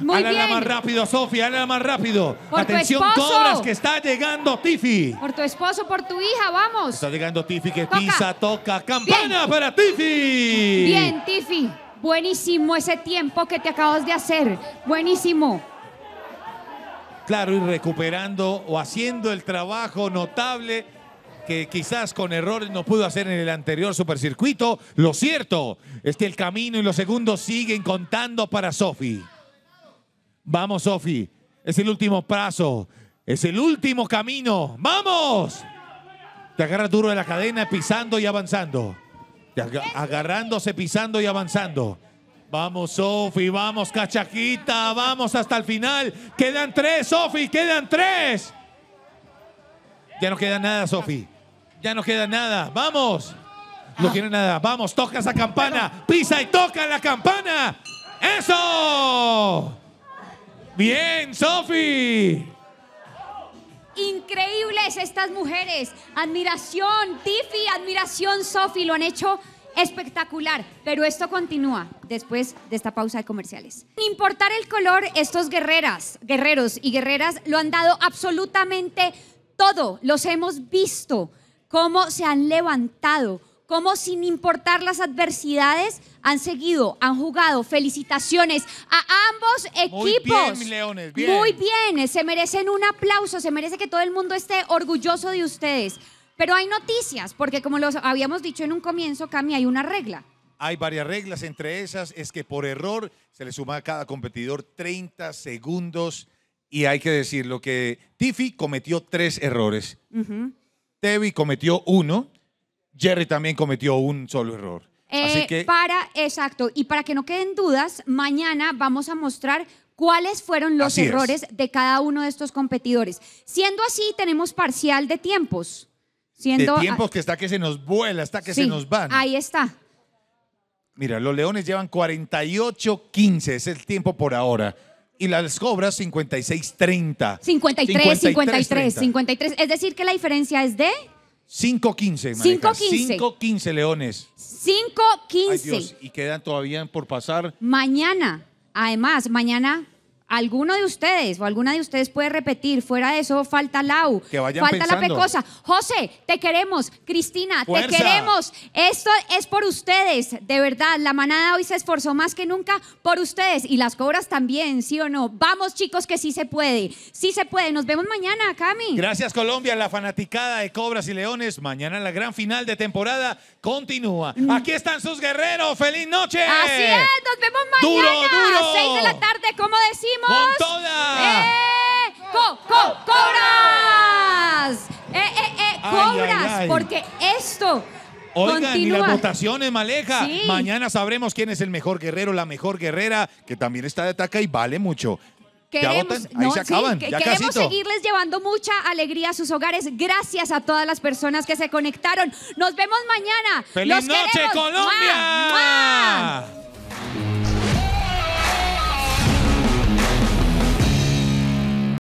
Muy más rápido, Sofía, la más rápido. Atención, cobras, que está llegando Tiffy. Por tu esposo, por tu hija, vamos. Está llegando Tiffy, que pisa, toca. Campana para Tiffy. Bien, Tiffy. Buenísimo ese tiempo que te acabas de hacer. Buenísimo. Claro, y recuperando o haciendo el trabajo notable que quizás con errores no pudo hacer en el anterior supercircuito. Lo cierto es que el camino y los segundos siguen contando para Sofi. Vamos, Sofi. Es el último paso. Es el último camino. ¡Vamos! Te agarras duro de la cadena pisando y avanzando. agarrándose, pisando y avanzando. Vamos, Sofi, vamos, cachaquita, vamos hasta el final. Quedan tres, Sofi, quedan tres. Ya no queda nada, Sofi. Ya no queda nada. Vamos. No tiene nada. Vamos, toca esa campana. Pisa y toca la campana. ¡Eso! Bien, Sofi. Increíbles estas mujeres. Admiración, Tiffy, admiración, Sofi. Lo han hecho espectacular. Pero esto continúa después de esta pausa de comerciales. Sin importar el color, estos guerreras, guerreros y guerreras lo han dado absolutamente todo. Los hemos visto cómo se han levantado cómo sin importar las adversidades han seguido, han jugado. Felicitaciones a ambos equipos. Muy bien, Leones. Bien. Muy bien, se merecen un aplauso, se merece que todo el mundo esté orgulloso de ustedes. Pero hay noticias, porque como lo habíamos dicho en un comienzo, Cami, hay una regla. Hay varias reglas, entre esas es que por error se le suma a cada competidor 30 segundos y hay que decirlo que Tiffy cometió tres errores, Tevi cometió uno, Jerry también cometió un solo error. Eh, para, exacto. Y para que no queden dudas, mañana vamos a mostrar cuáles fueron los errores de cada uno de estos competidores. Siendo así, tenemos parcial de tiempos. de tiempos que está que se nos vuela, está que se nos van. Ahí está. Mira, los leones llevan 48-15, es el tiempo por ahora. Y las cobras 56-30. 53, 53, 53. Es decir, que la diferencia es de 5-15, 5-15. 5-15, Leones. 5-15. Y quedan todavía por pasar. Mañana, además, mañana alguno de ustedes o alguna de ustedes puede repetir, fuera de eso falta Lau, que falta la pecosa. José, te queremos, Cristina, te queremos. Esto es por ustedes, de verdad. La manada hoy se esforzó más que nunca por ustedes y las cobras también, ¿sí o no? Vamos chicos que sí se puede, sí se puede. Nos vemos mañana, Cami. Gracias Colombia, la fanaticada de Cobras y Leones. Mañana la gran final de temporada continúa. Mm. Aquí están sus guerreros, feliz noche. Así es, nos vemos mañana. a duro. Seis de la tarde, como decimos. Eh, ¡Cobras! ¡Cobras! Porque esto. Oigan, y las votaciones, Maleja. Mañana sabremos quién es el mejor guerrero, la mejor guerrera, que también está de ataca y vale mucho. Queremos, Ahí se acaban. queremos seguirles llevando mucha alegría a sus hogares. Gracias a todas las personas que se conectaron. Nos vemos mañana. ¡Feliz Los noche, Colombia!